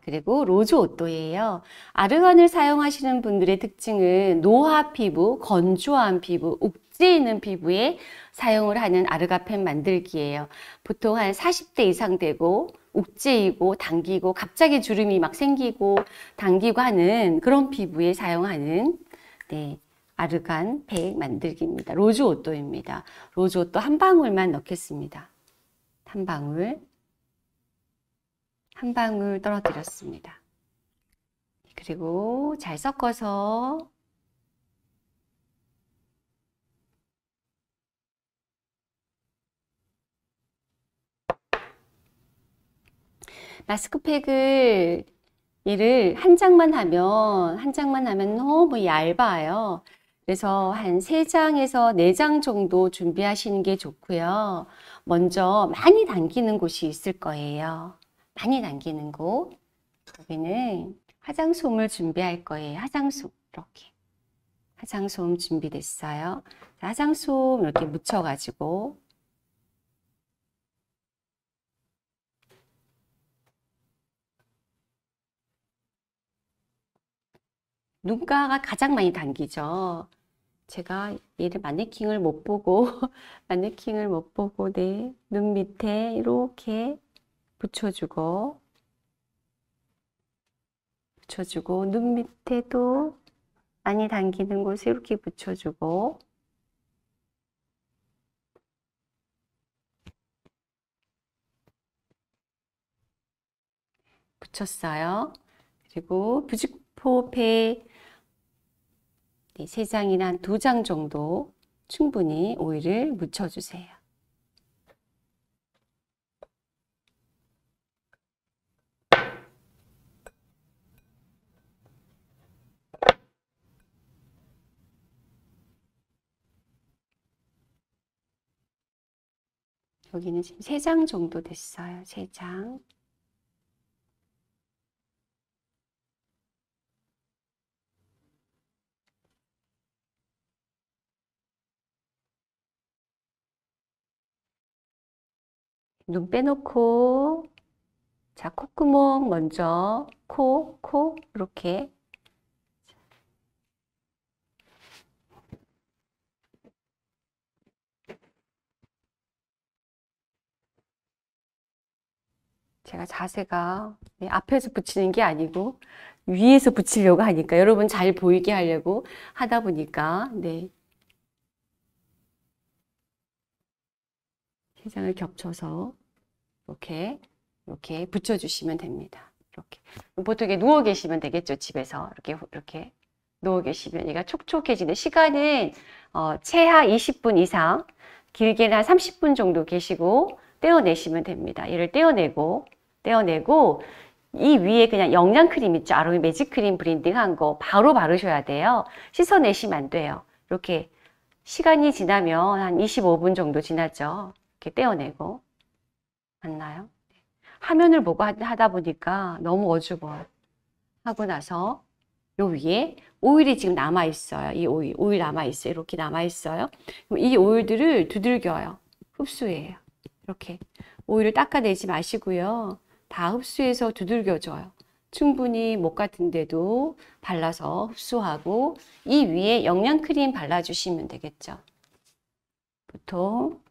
그리고 로즈 오또예요 아르간을 사용하시는 분들의 특징은 노화 피부, 건조한 피부, 욱는 피부에 사용을 하는 아르가펜 만들기예요. 보통 한 40대 이상 되고 욱지이고 당기고 갑자기 주름이 막 생기고 당기고 하는 그런 피부에 사용하는 네, 아르간 백 만들기입니다. 로즈 옷도입니다. 로즈 옷도 한 방울만 넣겠습니다. 한 방울 한 방울 떨어뜨렸습니다. 그리고 잘 섞어서 마스크팩을 얘를 한 장만 하면 한 장만 하면 너무 얇아요. 그래서 한 세장에서네 장 정도 준비하시는 게 좋고요. 먼저 많이 당기는 곳이 있을 거예요. 많이 남기는 곳 여기는 화장솜을 준비할 거예요. 화장솜 이렇게 화장솜 준비됐어요. 화장솜 이렇게 묻혀가지고 눈가가 가장 많이 당기죠. 제가 얘를 마네킹을 못 보고 *laughs* 마네킹을 못 보고 내눈 네, 밑에 이렇게 붙여주고 붙여주고 눈 밑에도 많이 당기는 곳에 이렇게 붙여주고 붙였어요. 그리고 부직포페 네, 3장이나 한 2장 정도 충분히 오일을 묻혀주세요. 여기는 지금 3장 정도 됐어요. 3장. 눈 빼놓고 자 콧구멍 먼저 코, 코 이렇게 제가 자세가 네, 앞에서 붙이는 게 아니고 위에서 붙이려고 하니까 여러분 잘 보이게 하려고 하다 보니까 네. 세 장을 겹쳐서 이렇게 이렇게 붙여주시면 됩니다. 이렇게 보통 누워 계시면 되겠죠 집에서 이렇게 이렇게 누워 계시면 얘가 촉촉해지는 시간은 어, 최하 20분 이상 길게는 한 30분 정도 계시고 떼어내시면 됩니다. 얘를 떼어내고 떼어내고 이 위에 그냥 영양 크림 있죠. 아로이 매직 크림 브랜딩 한 거 바로 바르셔야 돼요. 씻어내시면 안 돼요. 이렇게 시간이 지나면 한 25분 정도 지나죠. 이렇게 떼어내고. 맞나요? 네. 화면을 보고 하다 보니까 너무 어죽어 하고 나서 요 위에 오일이 지금 남아있어요. 이 오일, 오일 남아있어요. 이렇게 남아있어요. 이 오일들을 두들겨요. 흡수해요. 이렇게. 오일을 닦아내지 마시고요. 다 흡수해서 두들겨줘요. 충분히 목 같은 데도 발라서 흡수하고 이 위에 영양 크림 발라주시면 되겠죠. 보통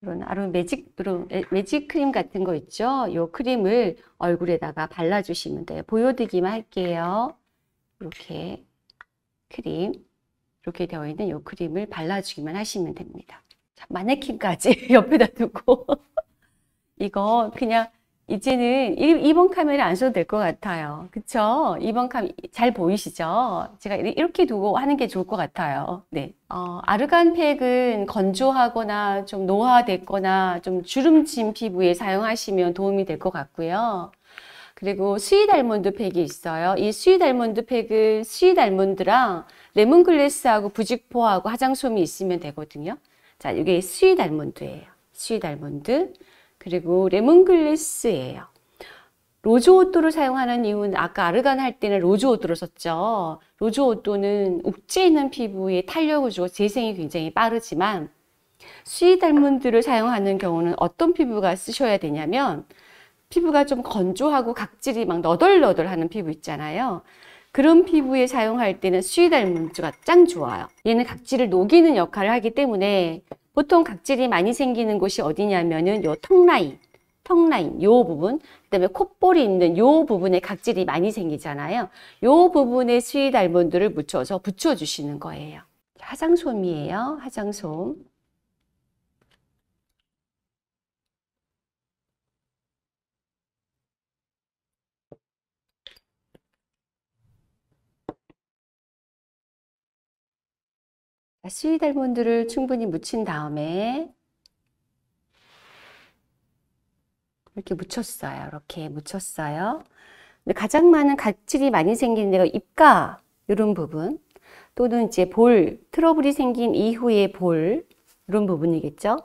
그런 아로 매직 매직 크림 같은 거 있죠? 요 크림을 얼굴에다가 발라주시면 돼요. 보여드리기만 할게요. 이렇게 크림 이렇게 되어 있는 이 크림을 발라주기만 하시면 됩니다. 자, 마네킹까지 *laughs* 옆에다 두고 *laughs* 이거 그냥 이제는 2번 카메라 안 써도 될 것 같아요. 그쵸? 2번 카메라 잘 보이시죠? 제가 이렇게 두고 하는 게 좋을 것 같아요. 네. 어, 아르간 팩은 건조하거나 좀 노화됐거나 좀 주름진 피부에 사용하시면 도움이 될 것 같고요. 그리고 스윗 알몬드 팩이 있어요. 이 스윗 알몬드 팩은 스윗 알몬드랑 레몬글래스하고 부직포하고 화장솜이 있으면 되거든요. 자, 이게 스윗 알몬드예요. 스윗 알몬드. 그리고 레몬글래스예요. 로즈 오또를 사용하는 이유는 아까 아르간 할 때는 로즈 오또를 썼죠. 로즈 오또는 옥죄 있는 피부에 탄력을 주고 재생이 굉장히 빠르지만 스윗 알몬드를 사용하는 경우는 어떤 피부가 쓰셔야 되냐면 피부가 좀 건조하고 각질이 막 너덜너덜하는 피부 있잖아요. 그런 피부에 사용할 때는 수위달문주가짱 좋아요. 얘는 각질을 녹이는 역할을 하기 때문에 보통 각질이 많이 생기는 곳이 어디냐면은 요턱 라인, 턱 라인 요 부분, 그다음에 콧볼이 있는 요 부분에 각질이 많이 생기잖아요. 요 부분에 수이달 몬드를 묻혀서 붙여주시는 거예요. 화장솜이에요. 화장솜. 스윗 알몬드를 충분히 묻힌 다음에 이렇게 묻혔어요. 이렇게 묻혔어요. 근데 가장 많은 각질이 많이 생기는 데가 입가 이런 부분 또는 이제 볼 트러블이 생긴 이후에볼 이런 부분이겠죠.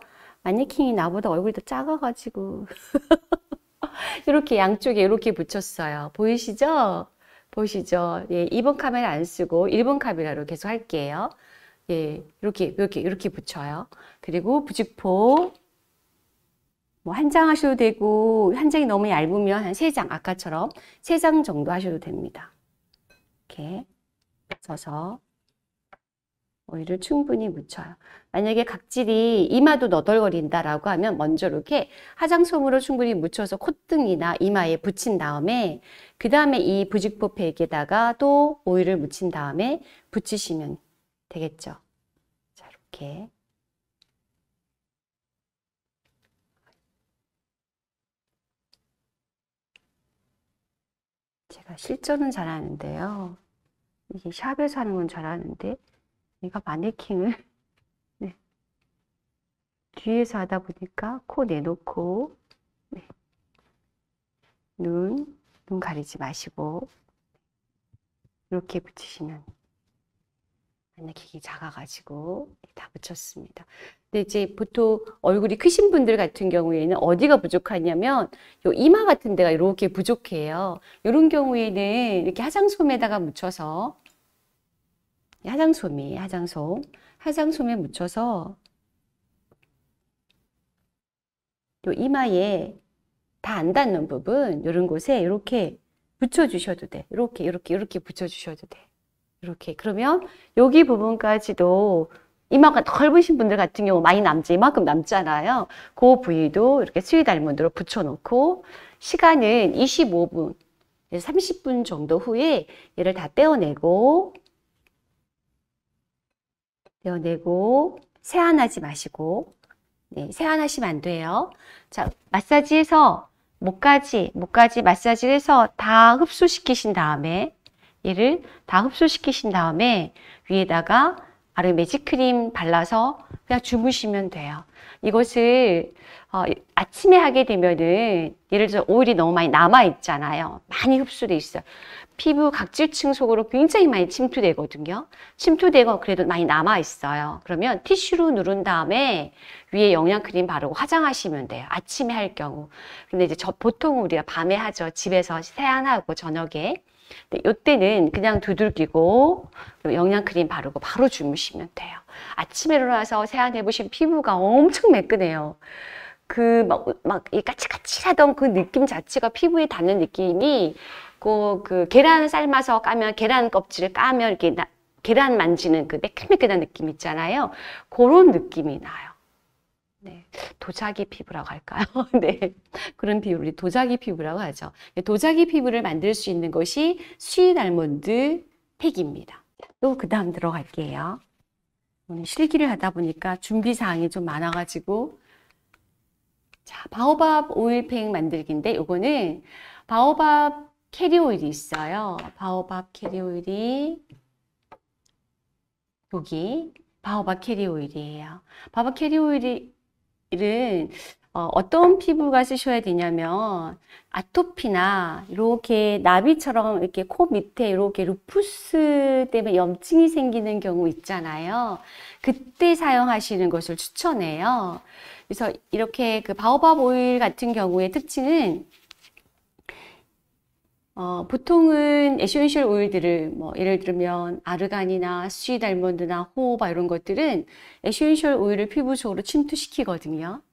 마네킹이 나보다 얼굴이 더 작아가지고 *laughs* 이렇게 양쪽에 이렇게 붙였어요. 보이시죠? 보시죠. 예, 2번 카메라 안 쓰고 1번 카메라로 계속 할게요. 예, 이렇게 이렇게 이렇게 붙여요. 그리고 부직포 뭐 한 장 하셔도 되고 한 장이 너무 얇으면 한 세 장 아까처럼 세 장 정도 하셔도 됩니다. 이렇게 써서 오일을 충분히 묻혀요. 만약에 각질이 이마도 너덜거린다라고 하면 먼저 이렇게 화장솜으로 충분히 묻혀서 콧등이나 이마에 붙인 다음에 그 다음에 이 부직포팩에다가 또 오일을 묻힌 다음에 붙이시면 되겠죠. 자, 이렇게. 제가 실전은 잘하는데요. 이게 샵에서 하는 건 잘하는데, 내가 마네킹을 *laughs* 네. 뒤에서 하다 보니까 코 내놓고, 네. 눈, 눈 가리지 마시고, 이렇게 붙이시면 맨날 기기 작아가지고 다 붙였습니다. 근데 이제 보통 얼굴이 크신 분들 같은 경우에는 어디가 부족하냐면 요 이마 같은 데가 이렇게 부족해요. 이런 경우에는 이렇게 화장솜에다가 묻혀서 화장솜이 화장솜 화장솜에 묻혀서 요 이마에 다 안 닿는 부분 이런 곳에 이렇게 붙여주셔도 돼. 이렇게 이렇게 이렇게 붙여주셔도 돼. 이렇게 그러면 여기 부분까지도 이마가 넓으신 분들 같은 경우 많이 남지 이만큼 남잖아요. 그 부위도 이렇게 스윗 알몬드로 붙여놓고 시간은 25분 30분 정도 후에 얘를 다 떼어내고 떼어내고 세안하지 마시고 네, 세안하시면 안 돼요. 자, 마사지해서 목까지, 목까지 마사지해서 다 흡수시키신 다음에 얘를 다 흡수시키신 다음에 위에다가 아르 매직크림 발라서 그냥 주무시면 돼요. 이것을 어, 아침에 하게 되면은 예를 들어 오일이 너무 많이 남아 있잖아요. 많이 흡수돼 있어요. 피부 각질층 속으로 굉장히 많이 침투되거든요. 침투되고 그래도 많이 남아 있어요. 그러면 티슈로 누른 다음에 위에 영양 크림 바르고 화장하시면 돼요. 아침에 할 경우. 근데 이제 저 보통 우리가 밤에 하죠. 집에서 세안하고 저녁에 이때는 그냥 두들기고 영양크림 바르고 바로 주무시면 돼요. 아침에 일어나서 세안해 보신 피부가 엄청 매끈해요. 그 막 막 이 까칠까칠하던 그 느낌 자체가 피부에 닿는 느낌이 그, 그 계란 삶아서 까면 계란 껍질을 까면 이렇게 나, 계란 만지는 그 매끈매끈한 느낌 있잖아요. 그런 느낌이 나요. 네. 도자기 피부라고 할까요? *laughs* 네. 그런 비율이 도자기 피부라고 하죠. 네, 도자기 피부를 만들 수 있는 것이 스윗 알몬드 팩입니다. 또 그 다음 들어갈게요. 오늘 실기를 하다 보니까 준비 사항이 좀 많아가지고 자, 바오밥 오일팩 만들기인데 이거는 바오밥 캐리 오일이 있어요. 바오밥 캐리 오일이 여기 바오밥 캐리 오일이에요. 바오밥 캐리 오일이 은 어, 어떤 피부가 쓰셔야 되냐면 아토피나 이렇게 나비처럼 이렇게 코 밑에 이렇게 루푸스 때문에 염증이 생기는 경우 있잖아요. 그때 사용하시는 것을 추천해요. 그래서 이렇게 그 바오밥 오일 같은 경우의 특징은 어, 보통은 에센셜 오일들을 뭐 예를 들면 아르간이나 스윗 알몬드나 호호바 이런 것들은 에센셜 오일을 피부적으로 침투시키거든요.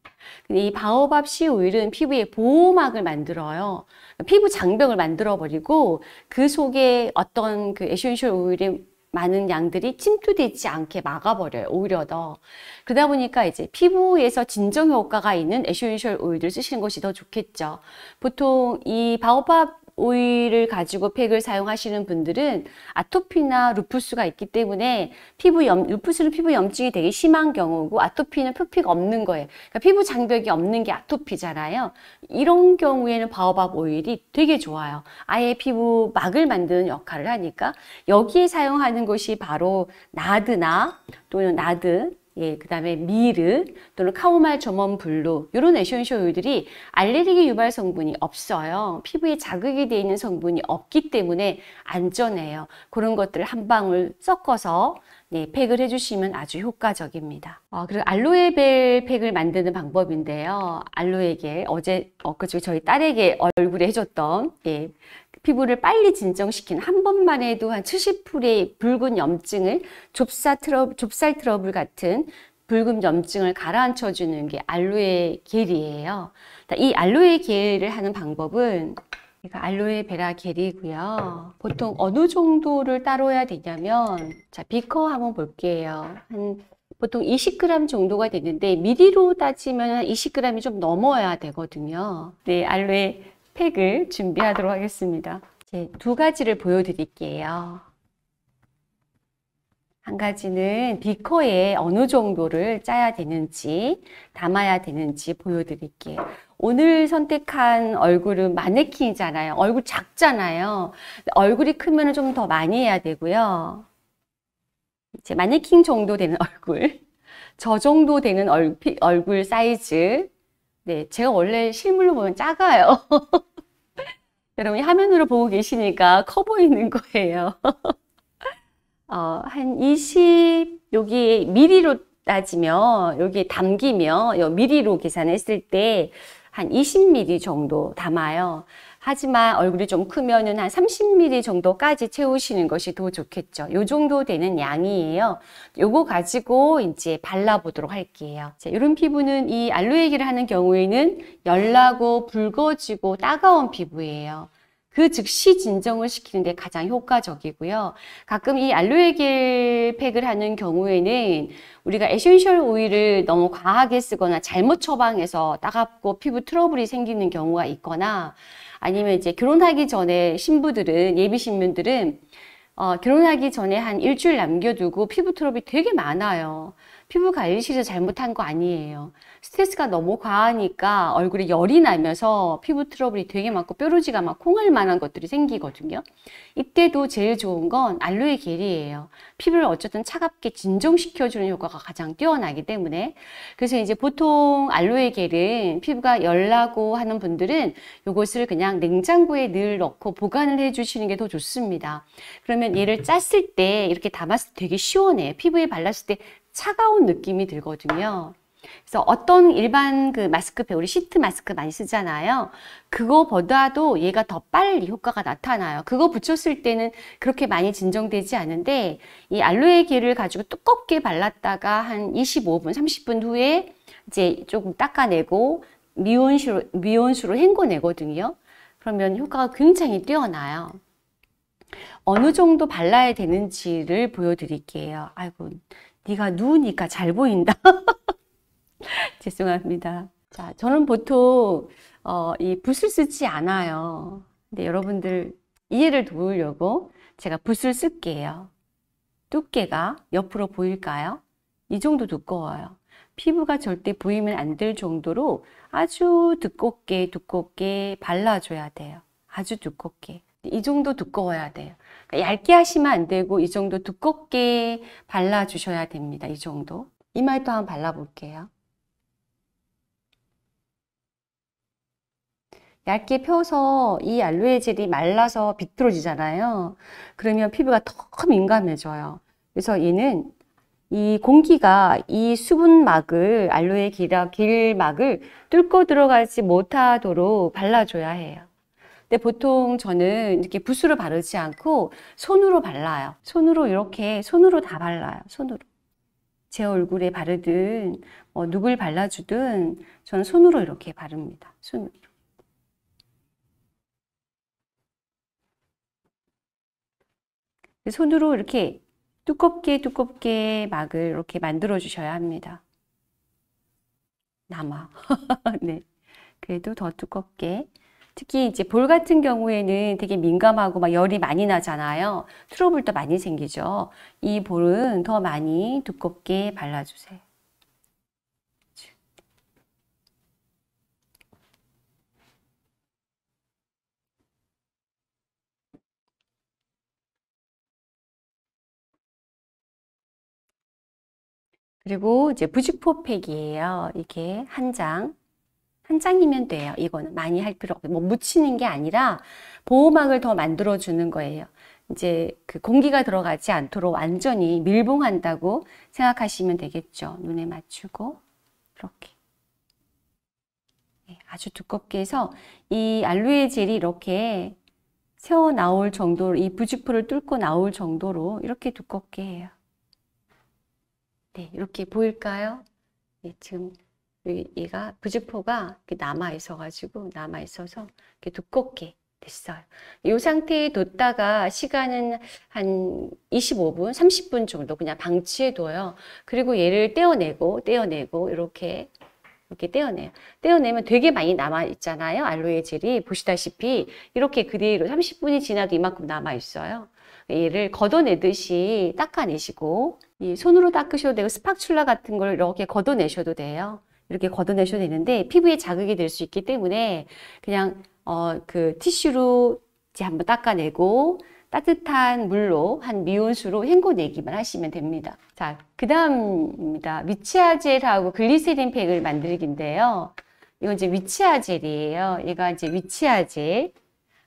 근데 이 바오밥 씨 오일은 피부에 보호막을 만들어요. 피부 장벽을 만들어 버리고 그 속에 어떤 그 에센셜 오일의 많은 양들이 침투되지 않게 막아버려요. 오히려 더. 그러다 보니까 이제 피부에서 진정 효과가 있는 에센셜 오일을 쓰시는 것이 더 좋겠죠. 보통 이 바오밥 오일을 가지고 팩을 사용하시는 분들은 아토피나 루푸스가 있기 때문에 피부 염, 루푸스는 피부 염증이 되게 심한 경우고 아토피는 표피가 없는 거예요. 그러니까 피부 장벽이 없는 게 아토피잖아요. 이런 경우에는 바오밥 오일이 되게 좋아요. 아예 피부 막을 만드는 역할을 하니까 여기에 사용하는 것이 바로 나드나 또는 나드 예, 그 다음에 미르 또는 카오말 점원 블루 이런 에션쇼유들이 알레르기 유발 성분이 없어요. 피부에 자극이 되어 있는 성분이 없기 때문에 안전해요. 그런 것들을 한 방울 섞어서 네, 팩을 해주시면 아주 효과적입니다. 아, 그리고 알로에벨 팩을 만드는 방법인데요. 알로에게 어제 어그저 저희 딸에게 얼굴에 해줬던 예, 피부를 빨리 진정시킨 한 번만 해도 한 70%의 붉은 염증을 좁쌀 트러블, 좁쌀 트러블 같은 붉은 염증을 가라앉혀주는 게 알로에 겔이에요. 이 알로에 겔을 하는 방법은 이거 알로에 베라 겔이고요. 보통 어느 정도를 따로 야 되냐면 자 비커 한번 볼게요. 한 보통 20g 정도가 되는데 미리로 따지면 20g이 좀 넘어야 되거든요. 네, 알로에 팩을 준비하도록 하겠습니다. 이제 네, 두 가지를 보여드릴게요. 한 가지는 비커에 어느 정도를 짜야 되는지 담아야 되는지 보여드릴게요. 오늘 선택한 얼굴은 마네킹이잖아요. 얼굴 작잖아요. 얼굴이 크면 좀 더 많이 해야 되고요. 이제 마네킹 정도 되는 *laughs* 얼굴. 저 정도 되는 얼굴 사이즈. 네, 제가 원래 실물로 보면 작아요. *laughs* 여러분이 화면으로 보고 계시니까 커 보이는 거예요. *laughs* 어, 한 20, 여기 미리로 따지면, 여기 담기면, 요 미리로 계산했을 때, 한 20mm 정도 담아요. 하지만 얼굴이 좀 크면은 한 30ml 정도까지 채우시는 것이 더 좋겠죠. 요 정도 되는 양이에요. 요거 가지고 이제 발라보도록 할게요. 자, 이런 피부는 이 알로에기를 하는 경우에는 열나고 붉어지고 따가운 피부예요. 그 즉시 진정을 시키는데 가장 효과적이고요. 가끔 이 알로에겔 팩을 하는 경우에는 우리가 에센셜 오일을 너무 과하게 쓰거나 잘못 처방해서 따갑고 피부 트러블이 생기는 경우가 있거나 아니면 이제 결혼하기 전에 신부들은 예비 신부들은 어, 결혼하기 전에 한 일주일 남겨두고 피부 트러블이 되게 많아요. 피부 관리실에서 잘못한 거 아니에요. 스트레스가 너무 과하니까 얼굴에 열이 나면서 피부 트러블이 되게 많고 뾰루지가 막 콩할 만한 것들이 생기거든요. 이때도 제일 좋은 건 알로에 겔이에요. 피부를 어쨌든 차갑게 진정시켜주는 효과가 가장 뛰어나기 때문에 그래서 이제 보통 알로에 겔은 피부가 열나고 하는 분들은 이것을 그냥 냉장고에 늘 넣고 보관을 해주시는 게 더 좋습니다. 그러면 얘를 짰을 때 이렇게 담았을 때 되게 시원해. 피부에 발랐을 때 차가운 느낌이 들거든요. 그래서 어떤 일반 그마스크배 우리 시트 마스크 많이 쓰잖아요. 그거보다도 얘가 더 빨리 효과가 나타나요. 그거 붙였을 때는 그렇게 많이 진정되지 않은데 이 알로에 겔을 가지고 두껍게 발랐다가 한 25분, 30분 후에 이제 조금 닦아내고 미온수로, 미온수로 헹궈내거든요. 그러면 효과가 굉장히 뛰어나요. 어느 정도 발라야 되는지를 보여드릴게요. 아이고, 네가 누우니까 잘 보인다. *laughs* 죄송합니다. 자, 저는 보통 어, 이 붓을 쓰지 않아요. 근데 여러분들 이해를 도우려고 제가 붓을 쓸게요. 두께가 옆으로 보일까요? 이 정도 두꺼워요. 피부가 절대 보이면 안 될 정도로 아주 두껍게 두껍게 발라줘야 돼요. 아주 두껍게. 이 정도 두꺼워야 돼요. 그러니까 얇게 하시면 안 되고 이 정도 두껍게 발라주셔야 됩니다. 이 정도. 이마에도 한번 발라볼게요. 얇게 펴서 이 알로에 젤이 말라서 비틀어지잖아요. 그러면 피부가 더 민감해져요. 그래서 얘는 이 공기가 이 수분막을 알로에 길막을 뚫고 들어가지 못하도록 발라줘야 해요. 근데 보통 저는 이렇게 붓으로 바르지 않고 손으로 발라요. 손으로 이렇게 손으로 다 발라요. 손으로. 제 얼굴에 바르든 어, 누굴 발라주든 저는 손으로 이렇게 바릅니다. 손으로. 손으로 이렇게 두껍게 두껍게 막을 이렇게 만들어 주셔야 합니다. 남아. *laughs* 네. 그래도 더 두껍게 특히 이제 볼 같은 경우에는 되게 민감하고 막 열이 많이 나잖아요. 트러블도 많이 생기죠. 이 볼은 더 많이 두껍게 발라주세요. 그리고 이제 부직포 팩이에요. 이게 렇한 장. 한 장이면 돼요. 이거는 많이 할 필요 없고 뭐 묻히는 게 아니라 보호막을 더 만들어 주는 거예요. 이제 그 공기가 들어가지 않도록 완전히 밀봉한다고 생각하시면 되겠죠. 눈에 맞추고 이렇게 네, 아주 두껍게 해서 이 알로에 젤이 이렇게 세워 나올 정도로 이 부직포를 뚫고 나올 정도로 이렇게 두껍게 해요. 네, 이렇게 보일까요? 네, 지금 이가 부직포가 남아 있어가지고 남아 있어서 이렇게 두껍게 됐어요. 이 상태에 뒀다가 시간은 한 25분, 30분 정도 그냥 방치해 둬요. 그리고 얘를 떼어내고 떼어내고 이렇게 이렇게 떼어내요. 떼어내면 되게 많이 남아있잖아요. 알로에젤이 보시다시피 이렇게 그대로 30분이 지나도 이만큼 남아있어요. 얘를 걷어내듯이 닦아내시고 손으로 닦으셔도 되고 스파츌라 같은 걸 이렇게 걷어내셔도 돼요. 이렇게 걷어내셔도 되는데 피부에 자극이 될 수 있기 때문에 그냥 어, 그 티슈로 이제 한번 닦아내고 따뜻한 물로 한 미온수로 헹궈내기만 하시면 됩니다. 자, 그 다음입니다. 위치아 젤하고 글리세린 팩을 만들기인데요. 이건 이제 위치아 젤이에요. 얘가 이제 위치아 젤,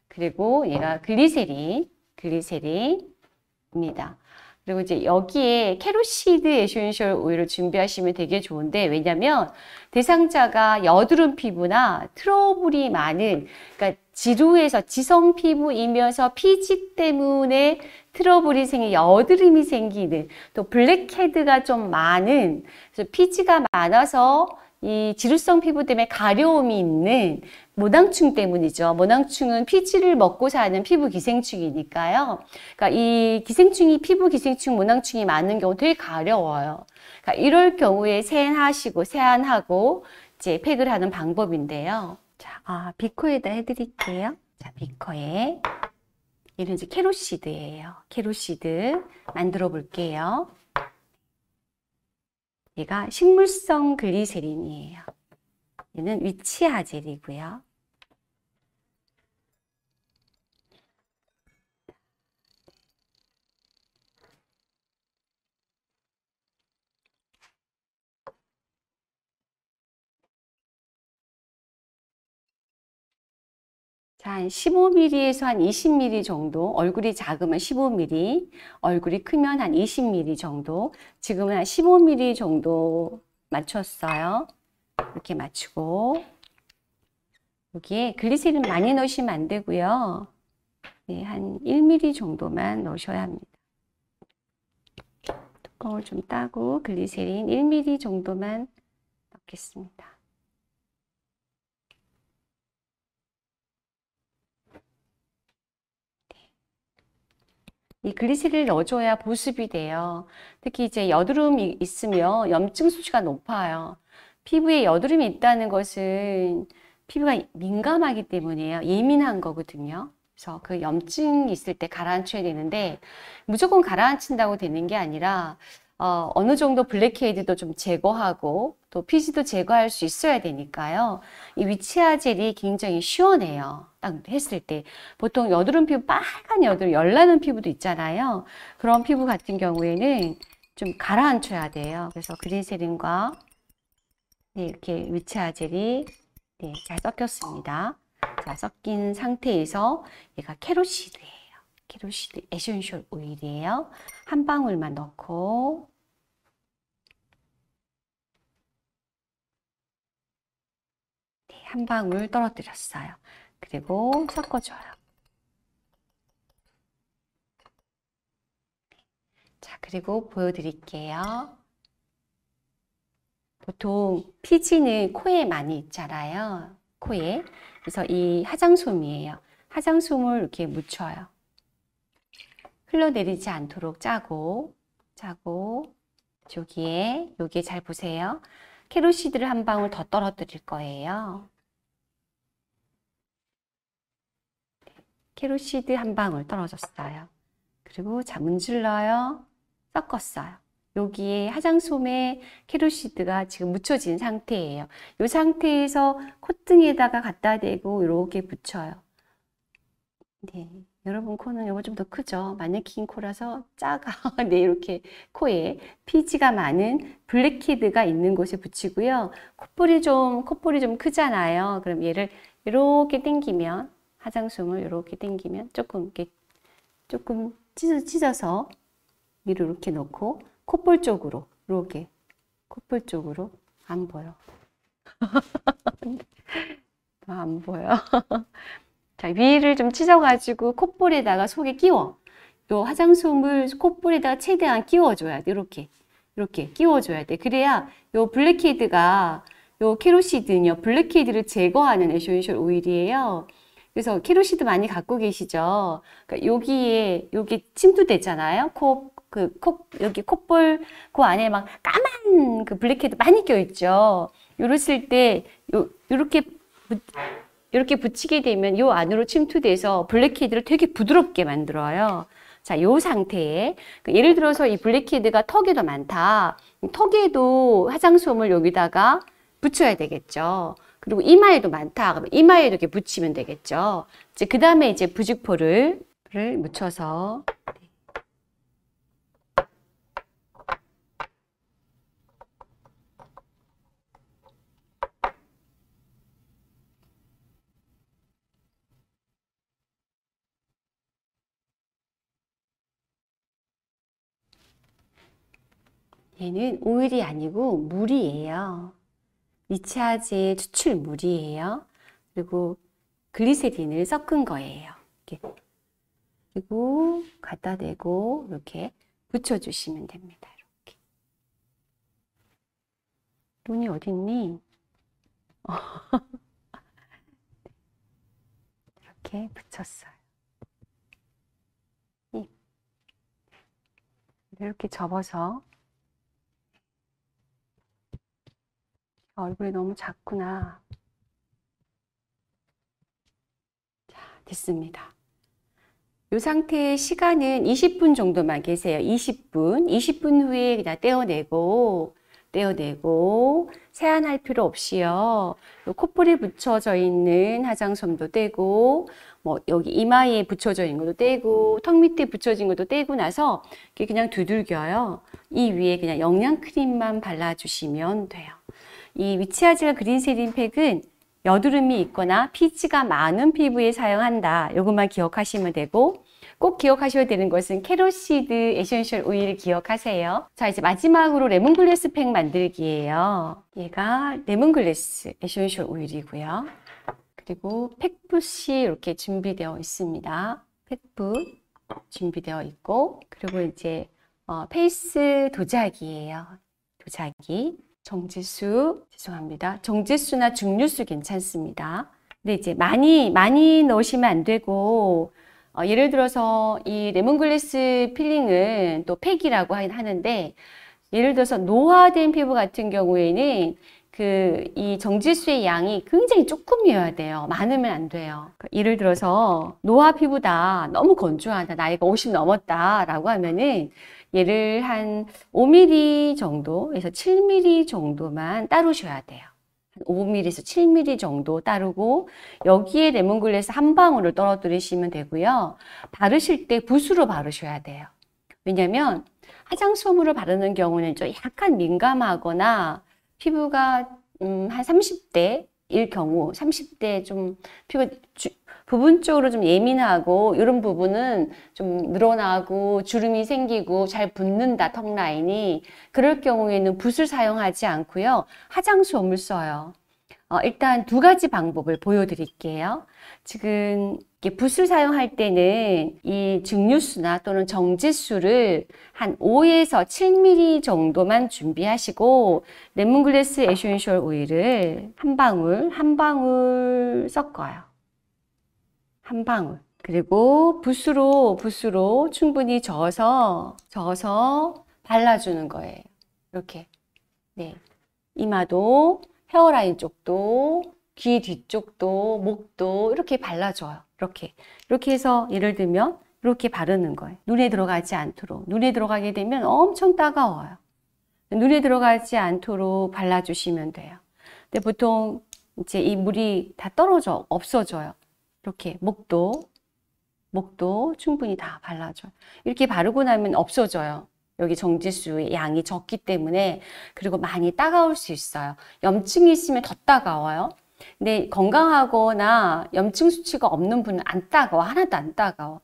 그리고 얘가 글리세린, 글리세린입니다. 그리고 이제 여기에 캐로시드 에센셜 오일을 준비하시면 되게 좋은데 왜냐면 대상자가 여드름 피부나 트러블이 많은 그러니까 지루해서 지성 피부이면서 피지 때문에 트러블이 생기 여드름이 생기는 또 블랙헤드가 좀 많은 그래서 피지가 많아서 이 지루성 피부 때문에 가려움이 있는 모낭충 때문이죠. 모낭충은 피지를 먹고 사는 피부 기생충이니까요. 그러니까 이 기생충이 피부 기생충, 모낭충이 많은 경우 되게 가려워요. 그러니까 이럴 경우에 세안하시고 세안하고 이제 팩을 하는 방법인데요. 자, 아, 비코에다 해드릴게요. 자, 비코에 얘는 이제 캐로시드예요. 캐로시드 만들어 볼게요. 얘가 식물성 글리세린이에요. 얘는 위치아 젤이고요. 자, 한 15mm에서 한 20mm 정도, 얼굴이 작으면 15mm, 얼굴이 크면 한 20mm 정도, 지금은 한 15mm 정도 맞췄어요. 이렇게 맞추고, 여기에 글리세린 많이 넣으시면 안 되고요. 네, 한 1mm 정도만 넣으셔야 합니다. 뚜껑을 좀 따고 글리세린 1mm 정도만 넣겠습니다. 이 글리세린을 넣어줘야 보습이 돼요. 특히 이제 여드름이 있으면 염증 수치가 높아요. 피부에 여드름이 있다는 것은 피부가 민감하기 때문이에요. 예민한 거거든요. 그래서 그 염증이 있을 때 가라앉혀야 되는데 무조건 가라앉힌다고 되는 게 아니라 어, 어느 정도 블랙헤이드도 좀 제거하고 또 피지도 제거할 수 있어야 되니까요. 이 위치아 젤이 굉장히 시원해요. 딱 했을 때 보통 여드름 피부 빨간 여드름 열나는 피부도 있잖아요. 그런 피부 같은 경우에는 좀 가라앉혀야 돼요. 그래서 그린세린과 네, 이렇게 위치아 젤이 네, 잘 섞였습니다. 자, 섞인 상태에서 얘가 캐로시드예요. 캐로시드 에센셜 오일이에요. 한 방울만 넣고 한 방울 떨어뜨렸어요. 그리고 섞어줘요. 자, 그리고 보여드릴게요. 보통 피지는 코에 많이 있잖아요. 코에. 그래서 이 화장솜이에요. 화장솜을 이렇게 묻혀요. 흘러내리지 않도록 짜고, 짜고, 여기에, 여기에 잘 보세요. 캐로시드를 한 방울 더 떨어뜨릴 거예요. 캐로시드 한 방울 떨어졌어요. 그리고 자 문질러요. 섞었어요. 여기에 화장솜에 캐로시드가 지금 묻혀진 상태예요. 이 상태에서 콧등에다가 갖다 대고 이렇게 붙여요. 네, 여러분 코는 이거 좀 더 크죠? 마네킹 코라서 작아. *laughs* 네, 이렇게 코에 피지가 많은 블랙키드가 있는 곳에 붙이고요. 콧볼이 좀 콧볼이 좀 크잖아요. 그럼 얘를 이렇게 당기면 화장솜을 이렇게 당기면 조금 이렇게 조금 찢어, 서 위로 이렇게 놓고 콧볼 쪽으로 이렇게 콧볼 쪽으로 안 보여. *laughs* 아, 안 보여. *laughs* 자, 위를 좀 찢어가지고 콧볼에다가 속에 끼워. 요 화장솜을 콧볼에다가 최대한 끼워줘야 돼. 이렇게. 이렇게 끼워줘야 돼. 그래야 요 블랙헤드가 요 캐로시드는요. 블랙헤드를 제거하는 에쇼셜 오일이에요. 그래서 캐로시드 많이 갖고 계시죠. 그러니까 여기에 여기 침투되잖아요. 코그코 여기 콧볼 그 안에 막 까만 그 블랙헤드 많이 껴 있죠. 요랬을 때 요, 요렇게 이렇게 붙이게 되면 요 안으로 침투돼서 블랙헤드를 되게 부드럽게 만들어요. 자, 요 상태에 그 예를 들어서 이 블랙헤드가 턱에 더 많다. 턱에도 화장솜을 여기다가 붙여야 되겠죠. 그리고 이마에도 많다. 그러면 이마에도 이렇게 붙이면 되겠죠. 이제 그 다음에 이제 부직포를 를 묻혀서 얘는 오일이 아니고 물이에요. 미치아제 추출물이에요. 그리고 글리세린을 섞은 거예요. 이렇게. 그리고 갖다 대고 이렇게 붙여주시면 됩니다. 이렇게. 눈이 어딨니? 어. *laughs* 이렇게 붙였어요. 이렇게 접어서 얼굴이 너무 작구나. 자, 됐습니다. 이 상태의 시간은 20분 정도만 계세요. 20분. 20분 후에 그냥 떼어내고, 떼어내고, 세안할 필요 없이요. 콧볼에 붙여져 있는 화장솜도 떼고, 뭐, 여기 이마에 붙여져 있는 것도 떼고, 턱 밑에 붙여진 것도 떼고 나서 그냥 두들겨요. 이 위에 그냥 영양 크림만 발라주시면 돼요. 이 위치아질 하 그린세린 팩은 여드름이 있거나 피지가 많은 피부에 사용한다. 이것만 기억하시면 되고 꼭 기억하셔야 되는 것은 캐로시드 에센셜 오일 기억하세요. 자 이제 마지막으로 레몬글래스 팩 만들기예요. 얘가 레몬글래스 에센셜 오일이고요. 그리고 팩붓이 이렇게 준비되어 있습니다. 팩붓 준비되어 있고 그리고 이제 어, 페이스 도자기예요. 도자기 정지수 죄송합니다. 정지수나 중류수 괜찮습니다. 근데 이제 많이 많이 넣으시면 안 되고 어, 예를 들어서 이 레몬글래스 필링은 또 팩이라고 하는데 예를 들어서 노화된 피부 같은 경우에는 그 이 정지수의 양이 굉장히 조금이어야 돼요. 많으면 안 돼요. 그러니까 예를 들어서 노화 피부다, 너무 건조하다, 나이가 50 넘었다라고 하면은 얘를 한 5mm 정도에서 7mm 정도만 따르셔야 돼요. 5mm에서 7mm 정도 따르고 여기에 레몬글래스 한 방울을 떨어뜨리시면 되고요. 바르실 때 붓으로 바르셔야 돼요. 왜냐하면 화장솜으로 바르는 경우는 좀 약간 민감하거나 피부가 음, 한 30대일 경우 30대 좀 피부 부분적으로 좀 예민하고 이런 부분은 좀 늘어나고 주름이 생기고 잘 붙는다 턱 라인이 그럴 경우에는 붓을 사용하지 않고요 화장솜을 써요 어, 일단 두 가지 방법을 보여드릴게요 지금 이렇게 붓을 사용할 때는 이 증류수나 또는 정지수를 한 5에서 7mm 정도만 준비하시고 레몬글래스 에센셜 오일을 한 방울 한 방울 섞어요 한 방울 그리고 붓으로 붓으로 충분히 저어서 저어서 발라주는 거예요. 이렇게 네 이마도 헤어라인 쪽도 귀 뒤쪽도 목도 이렇게 발라줘요. 이렇게 이렇게 해서 예를 들면 이렇게 바르는 거예요. 눈에 들어가지 않도록 눈에 들어가게 되면 엄청 따가워요. 눈에 들어가지 않도록 발라주시면 돼요. 근데 보통 이제 이 물이 다 떨어져 없어져요. 이렇게 목도 목도 충분히 다 발라줘요. 이렇게 바르고 나면 없어져요. 여기 정지수의 양이 적기 때문에 그리고 많이 따가울 수 있어요. 염증이 있으면 더 따가워요. 근데 건강하거나 염증 수치가 없는 분은 안 따가워. 하나도 안 따가워.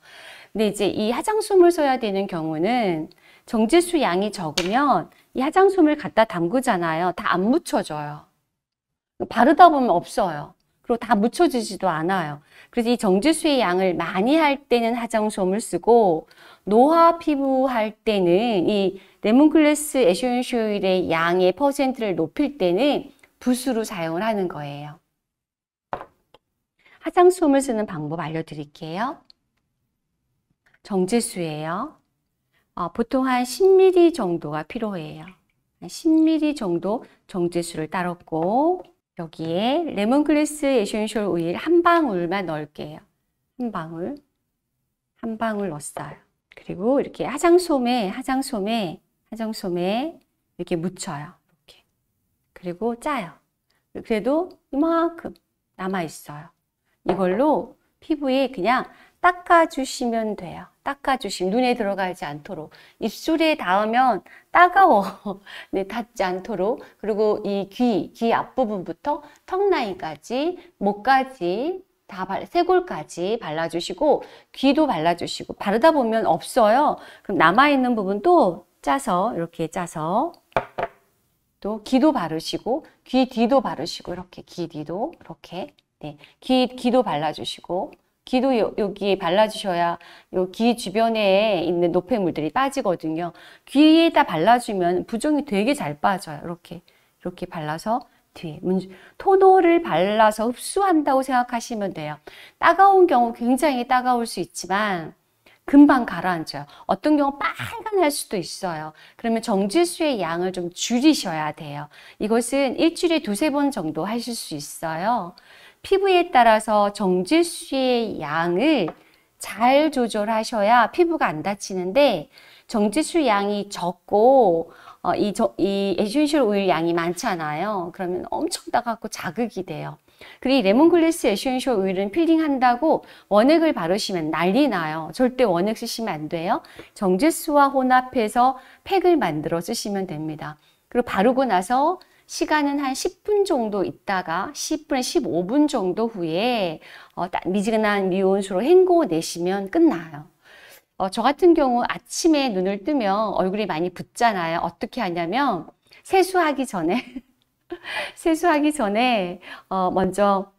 근데 이제 이 화장솜을 써야 되는 경우는 정지수 양이 적으면 이 화장솜을 갖다 담그잖아요. 다 안 묻혀져요. 바르다 보면 없어요. 그리고 다 묻혀지지도 않아요. 그래서 이 정지수의 양을 많이 할 때는 하정솜을 쓰고 노화 피부 할 때는 이 레몬클래스 에쉬온의 양의 퍼센트를 높일 때는 붓으로 사용을 하는 거예요. 화장솜을 쓰는 방법 알려드릴게요. 정제수예요. 어, 보통 한 10ml 정도가 필요해요. 10ml 정도 정제수를 따랐고 여기에 레몬글래스 에센셜 오일 한 방울만 넣을게요. 한 방울, 한 방울 넣었어요. 그리고 이렇게 화장솜에, 화장솜에, 화장솜에 이렇게 묻혀요. 이렇게. 그리고 짜요. 그래도 이만큼 남아있어요. 이걸로 피부에 그냥 닦아주시면 돼요. 닦아주심, 눈에 들어가지 않도록. 입술에 닿으면 따가워. *laughs* 네, 닿지 않도록. 그리고 이 귀, 귀 앞부분부터 턱라인까지, 목까지, 다 발, 쇄골까지 발라주시고, 귀도 발라주시고, 바르다 보면 없어요. 그럼 남아있는 부분도 짜서, 이렇게 짜서, 또 귀도 바르시고, 귀 뒤도 바르시고, 이렇게 귀 뒤도, 이렇게, 네, 귀, 귀도 발라주시고, 귀도 여기 발라주셔야 요귀 주변에 있는 노폐물들이 빠지거든요. 귀에다 발라주면 부종이 되게 잘 빠져요. 이렇게 이렇게 발라서 뒤에 토너를 발라서 흡수한다고 생각하시면 돼요. 따가운 경우 굉장히 따가울 수 있지만 금방 가라앉아요. 어떤 경우 빨간할 수도 있어요. 그러면 정지수의 양을 좀 줄이셔야 돼요. 이것은 일주일에 두세 번 정도 하실 수 있어요. 피부에 따라서 정지수의 양을 잘 조절하셔야 피부가 안 다치는데 정지수 양이 적고 어, 이, 저, 이 에센셜 오일 양이 많잖아요. 그러면 엄청 나갖고 자극이 돼요. 그리고 레몬글리스 에센셜 오일은 필링한다고 원액을 바르시면 난리 나요. 절대 원액 쓰시면 안 돼요. 정제수와 혼합해서 팩을 만들어 쓰시면 됩니다. 그리고 바르고 나서 시간은 한 10분 정도 있다가 10분, 15분 정도 후에 어, 미지근한 미온수로 헹궈 내시면 끝나요. 어, 저 같은 경우 아침에 눈을 뜨면 얼굴이 많이 붓잖아요. 어떻게 하냐면 세수하기 전에 *laughs* 세수하기 전에 어, 먼저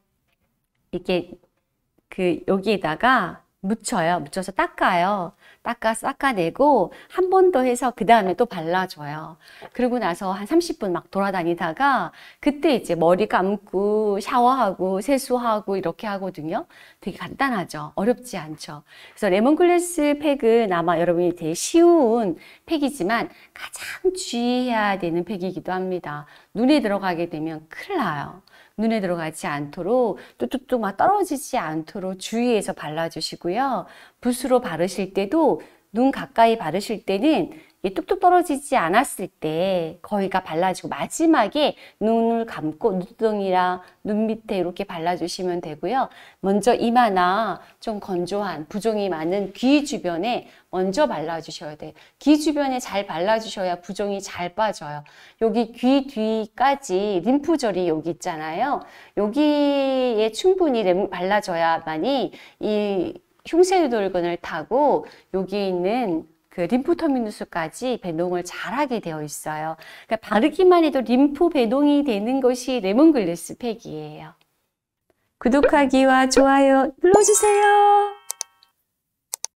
이렇게 그 여기에다가 묻혀요. 묻혀서 닦아요. 닦아 닦아내고 한 번 더 해서 그 다음에 또 발라줘요. 그러고 나서 한 30분 막 돌아다니다가 그때 이제 머리 감고 샤워하고 세수하고 이렇게 하거든요. 되게 간단하죠. 어렵지 않죠. 그래서 레몬글라스 팩은 아마 여러분이 되게 쉬운 팩이지만 가장 주의해야 되는 팩이기도 합니다. 눈에 들어가게 되면 큰일 나요. 눈에 들어가지 않도록 뚝뚝뚝 막 떨어지지 않도록 주의해서 발라주시고요. 붓으로 바르실 때도 눈 가까이 바르실 때는 뚝뚝 떨어지지 않았을 때 거기가 발라지고 마지막에 눈을 감고 눈덩이랑눈 밑에 이렇게 발라주시면 되고요. 먼저 이마나 좀 건조한 부종이 많은 귀 주변에 먼저 발라주셔야 돼요. 귀 주변에 잘 발라주셔야 부종이 잘 빠져요. 여기 귀 뒤까지 림프절이 여기 있잖아요. 여기에 충분히 발라줘야만이 이 흉쇄돌근을 타고 여기 있는 그 림프 터미누스까지 배농을 잘하게 되어 있어요. 그러니까 바르기만 해도 림프 배농이 되는 것이 레몬글래스 팩이에요. 구독하기와 좋아요 눌러주세요.